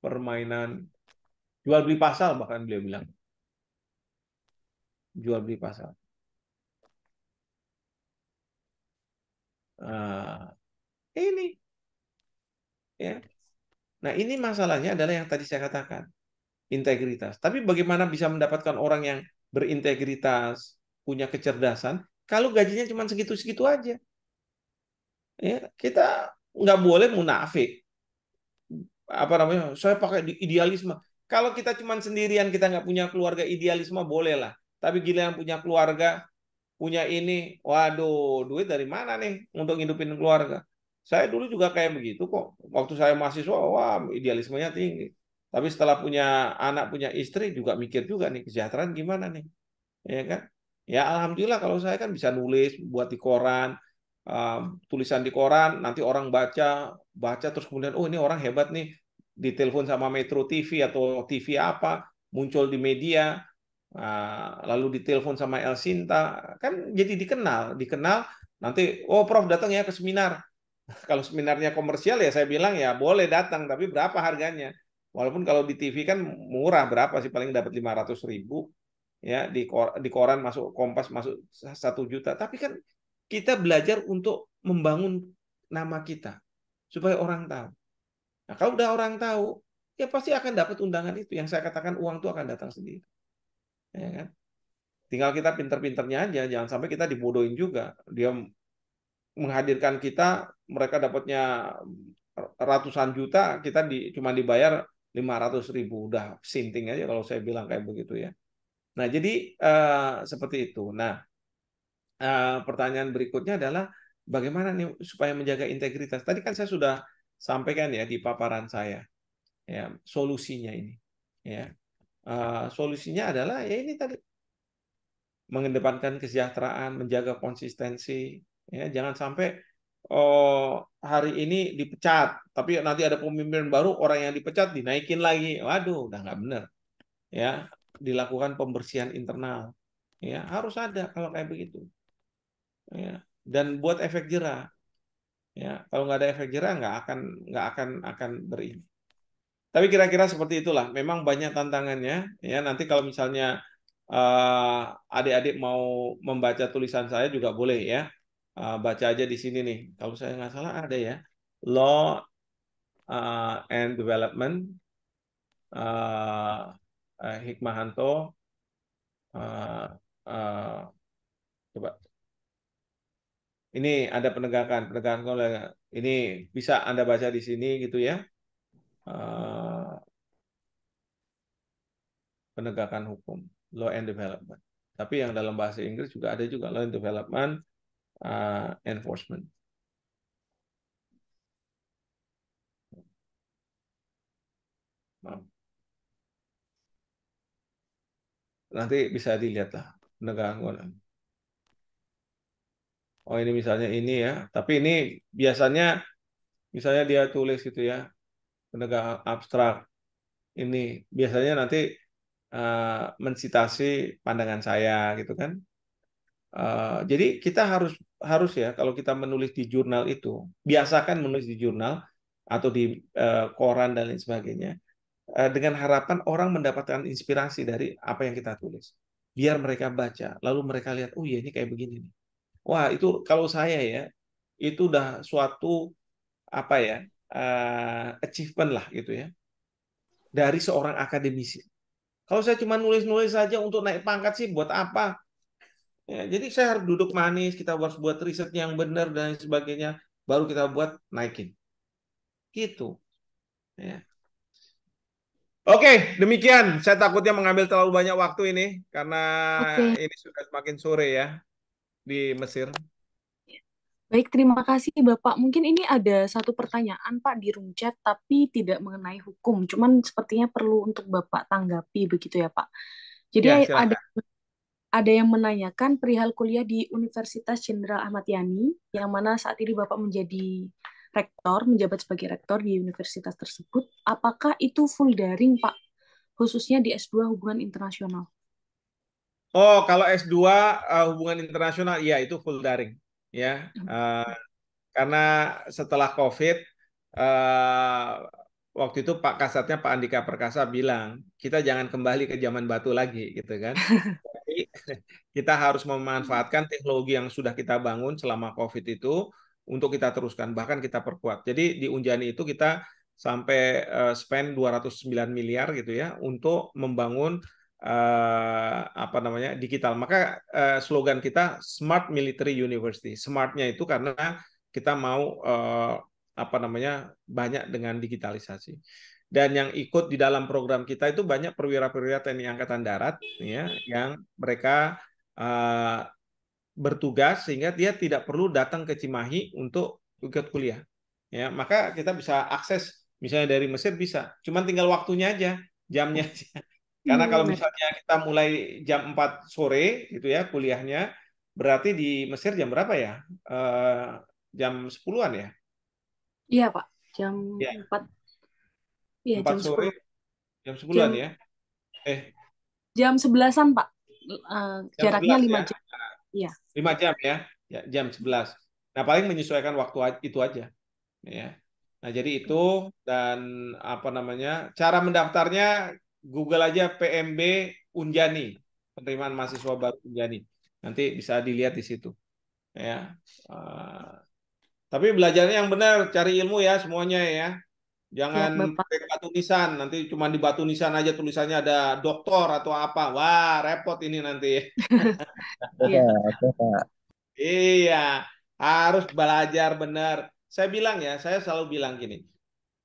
Permainan jual beli pasal bahkan beliau bilang. Jual beli pasal. Uh, ini ya Nah, ini masalahnya adalah yang tadi saya katakan, integritas. Tapi bagaimana bisa mendapatkan orang yang berintegritas, punya kecerdasan, kalau gajinya cuma segitu-segitu aja? Ya, kita nggak boleh munafik. Apa namanya? Saya pakai idealisme. Kalau kita cuma sendirian, kita nggak punya keluarga idealisme, bolehlah. Tapi gila yang punya keluarga, punya ini, waduh, duit dari mana nih untuk ngidupin keluarga? Saya dulu juga kayak begitu kok. Waktu saya mahasiswa, wah idealismenya tinggi. Tapi setelah punya anak, punya istri juga mikir juga nih kesejahteraan gimana nih, ya kan? Ya alhamdulillah kalau saya kan bisa nulis, buat di koran, uh, tulisan di koran, nanti orang baca, baca terus kemudian oh ini orang hebat nih, ditelepon sama Metro TV atau TV apa, muncul di media, uh, lalu ditelepon sama El Sinta, kan jadi dikenal, dikenal. Nanti oh Prof datang ya ke seminar, Kalau seminarnya komersial ya saya bilang ya boleh datang, tapi berapa harganya? Walaupun kalau di TV kan murah berapa sih paling dapat 500 ribu ya di kor di koran masuk Kompas masuk satu juta. Tapi kan kita belajar untuk membangun nama kita supaya orang tahu. Nah, kalau udah orang tahu, ya pasti akan dapat undangan itu. Yang saya katakan uang itu akan datang sendiri. Ya kan? Tinggal kita pinter-pinternya aja, jangan sampai kita dibodohin juga. Dia menghadirkan kita, mereka dapatnya ratusan juta, kita di, cuma dibayar 500 ribu. Udah sinting aja kalau saya bilang kayak begitu ya. Nah, jadi uh, seperti itu. Nah, uh, pertanyaan berikutnya adalah bagaimana nih supaya menjaga integritas. Tadi kan saya sudah sampaikan ya di paparan saya. Ya, solusinya ini. Ya. Uh, solusinya adalah ya ini tadi mengedepankan kesejahteraan, menjaga konsistensi, Ya, jangan sampai oh, hari ini dipecat, tapi nanti ada pemimpin baru orang yang dipecat dinaikin lagi. Waduh, udah nggak bener Ya, dilakukan pembersihan internal. Ya, harus ada kalau kayak begitu. Ya, dan buat efek jerah. Ya, kalau nggak ada efek jerah nggak akan nggak akan akan beri. Tapi kira-kira seperti itulah. Memang banyak tantangannya. Ya, nanti kalau misalnya eh, adik-adik uh, adik -adik mau membaca tulisan saya juga boleh ya uh, baca aja di sini nih. Kalau saya nggak salah ada ya law uh, and development uh, uh, Hikmahanto uh, uh, coba ini ada penegakan penegakan oleh ini bisa anda baca di sini gitu ya uh, penegakan hukum law and development tapi yang dalam bahasa Inggris juga ada juga law and development uh, enforcement. Nah. Nanti bisa dilihat lah penegakan hukum. Oh ini misalnya ini ya, tapi ini biasanya misalnya dia tulis gitu ya penegakan abstrak ini biasanya nanti uh, mensitasi pandangan saya gitu kan. Uh, jadi kita harus harus ya kalau kita menulis di jurnal itu biasakan menulis di jurnal atau di uh, koran dan lain sebagainya uh, dengan harapan orang mendapatkan inspirasi dari apa yang kita tulis biar mereka baca lalu mereka lihat oh iya ini kayak begini nih wah itu kalau saya ya itu udah suatu apa ya uh, achievement lah gitu ya dari seorang akademisi kalau saya cuma nulis-nulis saja untuk naik pangkat sih buat apa Ya, jadi saya harus duduk manis, kita harus buat riset yang benar dan sebagainya, baru kita buat naikin. Gitu. Ya. Oke, demikian. Saya takutnya mengambil terlalu banyak waktu ini karena okay. ini sudah semakin sore ya di Mesir. Baik, terima kasih Bapak. Mungkin ini ada satu pertanyaan Pak di room chat tapi tidak mengenai hukum. Cuman sepertinya perlu untuk Bapak tanggapi begitu ya Pak. Jadi ya, ada ada yang menanyakan perihal kuliah di Universitas Jenderal Ahmad Yani, yang mana saat ini Bapak menjadi rektor, menjabat sebagai rektor di universitas tersebut. Apakah itu full daring, Pak? Khususnya di S2 Hubungan Internasional. Oh, kalau S2 uh, Hubungan Internasional, ya itu full daring. ya hmm. uh, Karena setelah COVID, uh, waktu itu Pak Kasatnya Pak Andika Perkasa bilang kita jangan kembali ke zaman batu lagi gitu kan Jadi kita harus memanfaatkan teknologi yang sudah kita bangun selama COVID itu untuk kita teruskan, bahkan kita perkuat. Jadi di Unjani itu kita sampai uh, spend 209 miliar gitu ya untuk membangun uh, apa namanya digital. Maka uh, slogan kita Smart Military University. Smartnya itu karena kita mau uh, apa namanya banyak dengan digitalisasi dan yang ikut di dalam program kita itu banyak perwira-perwira TNI Angkatan Darat ya yang mereka uh, bertugas sehingga dia tidak perlu datang ke Cimahi untuk ikut kuliah ya maka kita bisa akses misalnya dari Mesir bisa cuman tinggal waktunya aja jamnya hmm. aja. Karena kalau hmm. misalnya kita mulai jam 4 sore gitu ya kuliahnya, berarti di Mesir jam berapa ya? Uh, jam 10-an ya? Iya, Pak. Jam ya. 4 Iya, empat jam sore 10. jam sepuluhan ya. Eh. Jam sebelasan Pak. Uh, jam jaraknya lima ya. jam. Iya. jam ya. ya. Jam sebelas Nah, paling menyesuaikan waktu itu aja. Ya. Nah, jadi itu dan apa namanya? Cara mendaftarnya Google aja PMB Unjani, penerimaan mahasiswa baru Unjani. Nanti bisa dilihat di situ. Ya. Uh, tapi belajarnya yang benar, cari ilmu ya semuanya ya. Jangan ya, batu nisan, nanti cuma di batu nisan aja tulisannya ada doktor atau apa. Wah, repot ini nanti. Iya. iya, harus belajar benar. Saya bilang ya, saya selalu bilang gini.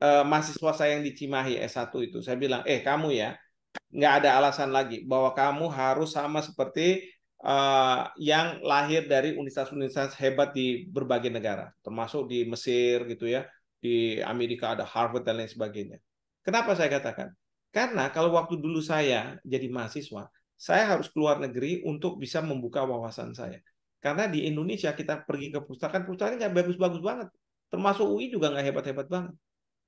Eh, mahasiswa saya yang dicimahi S1 itu, saya bilang, "Eh, kamu ya, nggak ada alasan lagi bahwa kamu harus sama seperti eh, yang lahir dari universitas-universitas hebat di berbagai negara, termasuk di Mesir gitu ya, di Amerika ada Harvard dan lain sebagainya. Kenapa saya katakan? Karena kalau waktu dulu saya jadi mahasiswa, saya harus keluar negeri untuk bisa membuka wawasan saya. Karena di Indonesia kita pergi ke pustakaan, pustakaan nggak bagus-bagus banget. Termasuk UI juga nggak hebat-hebat banget.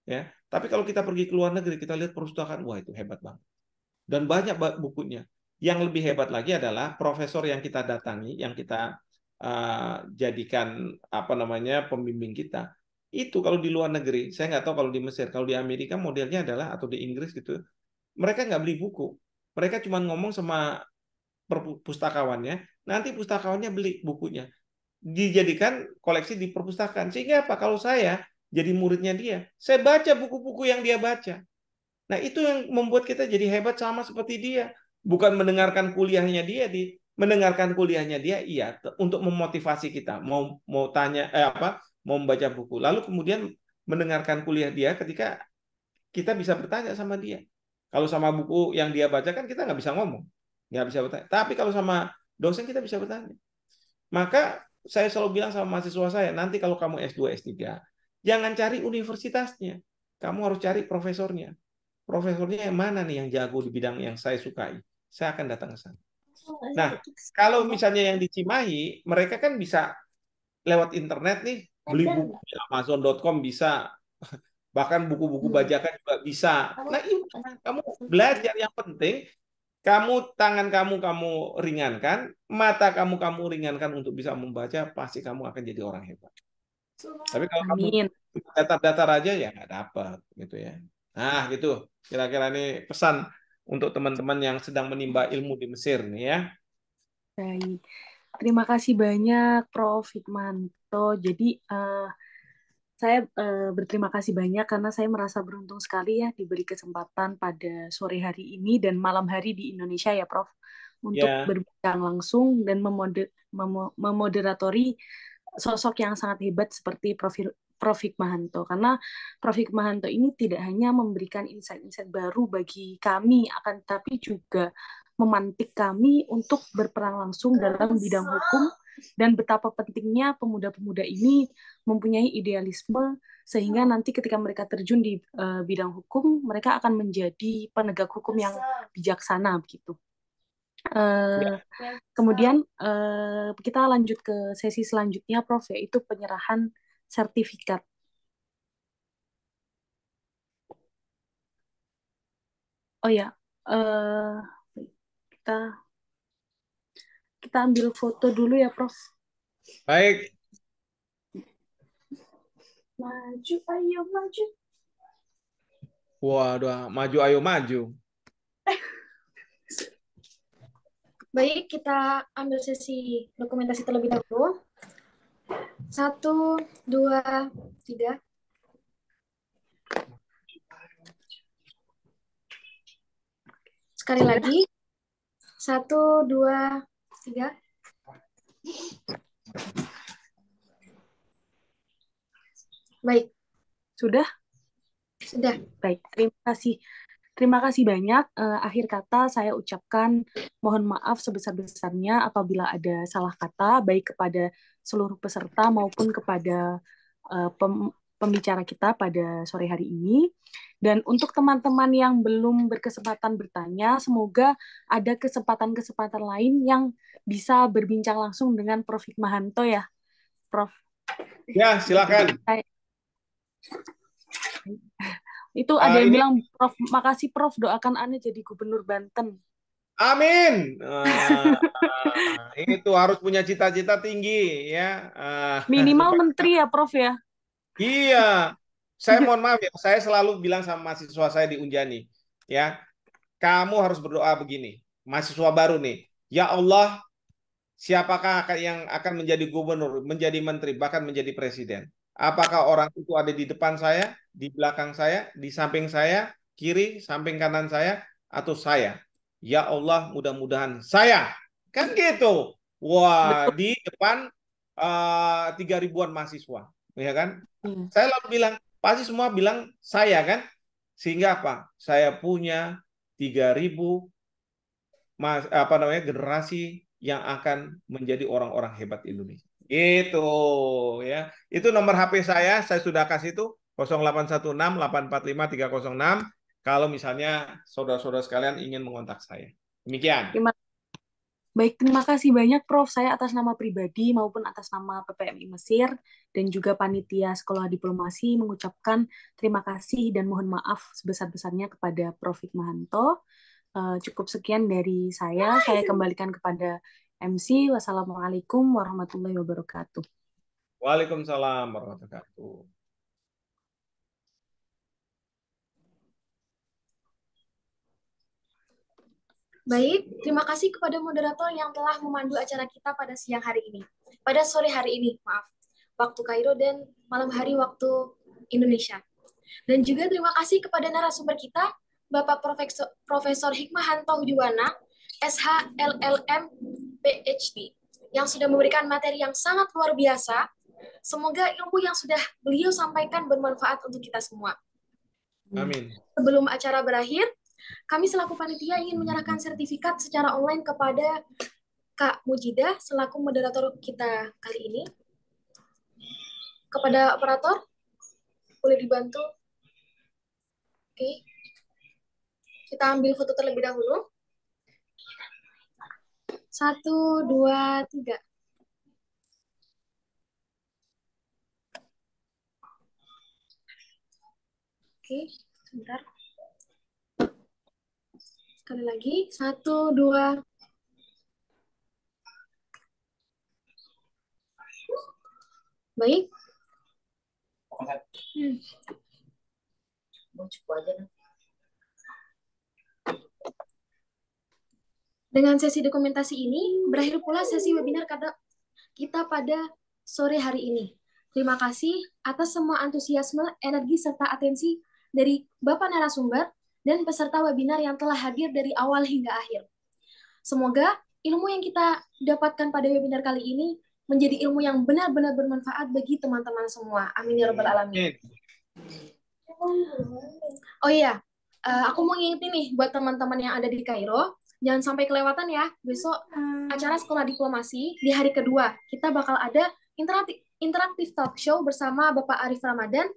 Ya, tapi kalau kita pergi ke luar negeri, kita lihat perpustakaan, wah itu hebat banget. Dan banyak bukunya. Yang lebih hebat lagi adalah profesor yang kita datangi, yang kita uh, jadikan apa namanya pembimbing kita itu kalau di luar negeri, saya nggak tahu kalau di Mesir, kalau di Amerika modelnya adalah atau di Inggris gitu, mereka nggak beli buku, mereka cuma ngomong sama perpustakawannya, nanti pustakawannya beli bukunya, dijadikan koleksi di perpustakaan. Sehingga apa? Kalau saya jadi muridnya dia, saya baca buku-buku yang dia baca. Nah itu yang membuat kita jadi hebat sama seperti dia, bukan mendengarkan kuliahnya dia di mendengarkan kuliahnya dia iya untuk memotivasi kita mau mau tanya eh apa mau membaca buku. Lalu kemudian mendengarkan kuliah dia ketika kita bisa bertanya sama dia. Kalau sama buku yang dia baca kan kita nggak bisa ngomong, nggak bisa bertanya. Tapi kalau sama dosen kita bisa bertanya. Maka saya selalu bilang sama mahasiswa saya, nanti kalau kamu S2, S3, jangan cari universitasnya. Kamu harus cari profesornya. Profesornya yang mana nih yang jago di bidang yang saya sukai. Saya akan datang ke sana. Nah, kalau misalnya yang dicimahi mereka kan bisa lewat internet nih beli buku di Amazon.com bisa bahkan buku-buku hmm. bajakan juga bisa. Nah, ini iya, kamu belajar yang penting kamu tangan kamu kamu ringankan, mata kamu kamu ringankan untuk bisa membaca, pasti kamu akan jadi orang hebat. Tapi kalau Amin. kamu datar-datar aja ya nggak dapat gitu ya. Nah gitu kira-kira ini pesan untuk teman-teman yang sedang menimba ilmu di Mesir nih ya. Baik, terima kasih banyak Prof. Hikman. Gitu. Jadi uh, saya uh, berterima kasih banyak karena saya merasa beruntung sekali ya diberi kesempatan pada sore hari ini dan malam hari di Indonesia ya Prof untuk yeah. berbincang langsung dan memode memo memoderatori sosok yang sangat hebat seperti Prof Prof Hikmahanto karena Prof Hikmahanto ini tidak hanya memberikan insight-insight baru bagi kami akan tapi juga memantik kami untuk berperang langsung dalam bidang hukum dan betapa pentingnya pemuda-pemuda ini mempunyai idealisme sehingga nanti ketika mereka terjun di uh, bidang hukum mereka akan menjadi penegak hukum yang bijaksana begitu. Uh, kemudian uh, kita lanjut ke sesi selanjutnya, Prof, yaitu penyerahan sertifikat. Oh ya, uh, kita kita ambil foto dulu ya, Prof. Baik. Maju, ayo maju. Waduh, maju ayo maju. Baik, kita ambil sesi dokumentasi terlebih dahulu. Satu, dua, tiga. Sekali lagi. Satu, dua, tiga. Baik. Sudah? Sudah. Baik, terima kasih. Terima kasih banyak. Uh, akhir kata saya ucapkan mohon maaf sebesar-besarnya apabila ada salah kata baik kepada seluruh peserta maupun kepada uh, pem pembicara kita pada sore hari ini. Dan untuk teman-teman yang belum berkesempatan bertanya, semoga ada kesempatan-kesempatan lain yang bisa berbincang langsung dengan Prof. Hikmahanto ya, Prof. Ya, silakan. Itu ah, ada yang ini... bilang, Prof, makasih Prof, doakan Anda jadi Gubernur Banten. Amin. Uh, ini tuh harus punya cita-cita tinggi ya. Uh, Minimal menteri ya, Prof ya. Iya. Saya mohon maaf ya, saya selalu bilang sama mahasiswa saya di Unjani, ya, kamu harus berdoa begini. Mahasiswa baru nih, ya Allah, siapakah yang akan menjadi gubernur, menjadi menteri, bahkan menjadi presiden. Apakah orang itu ada di depan saya, di belakang saya, di samping saya, kiri, samping kanan saya, atau saya? Ya Allah, mudah-mudahan saya. Kan gitu. Wah, di depan eh, tiga uh, ribuan mahasiswa, ya kan? Hmm. Saya lalu bilang, pasti semua bilang saya kan? Sehingga apa? Saya punya tiga ribu apa namanya generasi yang akan menjadi orang-orang hebat Indonesia. Itu ya. Itu nomor HP saya, saya sudah kasih itu 0816845306. kalau misalnya saudara-saudara sekalian ingin mengontak saya. Demikian. Terima Baik, terima kasih banyak Prof. Saya atas nama pribadi maupun atas nama PPMI Mesir dan juga Panitia Sekolah Diplomasi mengucapkan terima kasih dan mohon maaf sebesar-besarnya kepada Prof. Hikmahanto uh, cukup sekian dari saya. Saya kembalikan kepada MC. Wassalamualaikum warahmatullahi wabarakatuh. Waalaikumsalam warahmatullahi wabarakatuh. Baik, terima kasih kepada moderator yang telah memandu acara kita pada siang hari ini. Pada sore hari ini, maaf, waktu Kairo dan malam hari waktu Indonesia. Dan juga terima kasih kepada narasumber kita Bapak Profesor, Profesor Hikmahanto Juwana, SHLLM PhD, yang sudah memberikan materi yang sangat luar biasa. Semoga ilmu yang sudah beliau sampaikan bermanfaat untuk kita semua. Amin. Sebelum acara berakhir, kami selaku panitia ingin menyerahkan sertifikat secara online kepada Kak Mujida selaku moderator kita kali ini. Kepada operator, boleh dibantu? Oke. Kita ambil foto terlebih dahulu. Satu, dua, tiga. Oke, sebentar. Sekali lagi. Satu, dua. Baik. Hmm. Mau cukup aja. Nih. Dengan sesi dokumentasi ini, berakhir pula sesi webinar kita pada sore hari ini. Terima kasih atas semua antusiasme, energi, serta atensi dari Bapak Narasumber dan peserta webinar yang telah hadir dari awal hingga akhir. Semoga ilmu yang kita dapatkan pada webinar kali ini menjadi ilmu yang benar-benar bermanfaat bagi teman-teman semua. Amin ya rabbal alamin. Oh iya, eh, aku mau ngingetin nih buat teman-teman yang ada di Kairo, jangan sampai kelewatan ya besok hmm. acara sekolah diplomasi di hari kedua kita bakal ada interaktif interaktif talk show bersama Bapak Arif Ramadan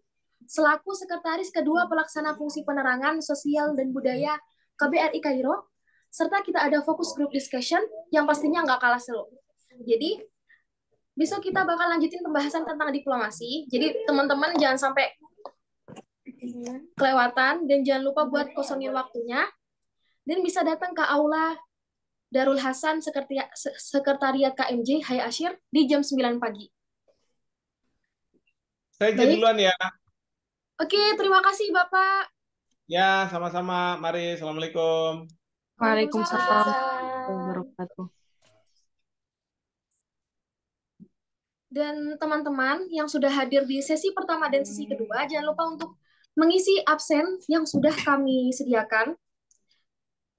selaku sekretaris kedua pelaksana fungsi penerangan sosial dan budaya KBRI Kairo serta kita ada fokus group discussion yang pastinya nggak kalah seru. Jadi besok kita bakal lanjutin pembahasan tentang diplomasi. Jadi teman-teman jangan sampai kelewatan dan jangan lupa buat kosongin waktunya dan bisa datang ke aula Darul Hasan Sekretariat KMJ Hai Ashir di jam 9 pagi. Saya jadi duluan ya. Oke, terima kasih Bapak. Ya, sama-sama. Mari, Assalamualaikum. Waalaikumsalam. Waalaikumsalam. Dan teman-teman yang sudah hadir di sesi pertama dan sesi kedua, jangan lupa untuk mengisi absen yang sudah kami sediakan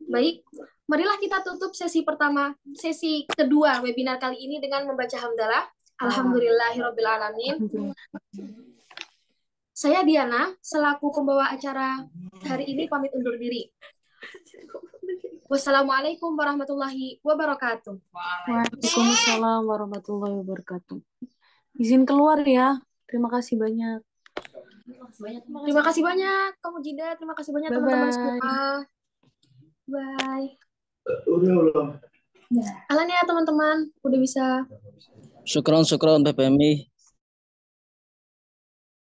Baik, marilah kita tutup sesi pertama, sesi kedua webinar kali ini dengan membaca hamdalah. Alhamdulillahirabbil Saya Diana, selaku pembawa acara hari ini pamit undur diri. Wassalamualaikum warahmatullahi wabarakatuh. Waalaikumsalam warahmatullahi wabarakatuh. Izin keluar ya. Terima kasih banyak. Terima kasih banyak. kamu Jida. Terima kasih banyak teman-teman semua. Bye. Udah udah. alhamdulillah ya, teman-teman, udah bisa. Syukron, syukron PPMI.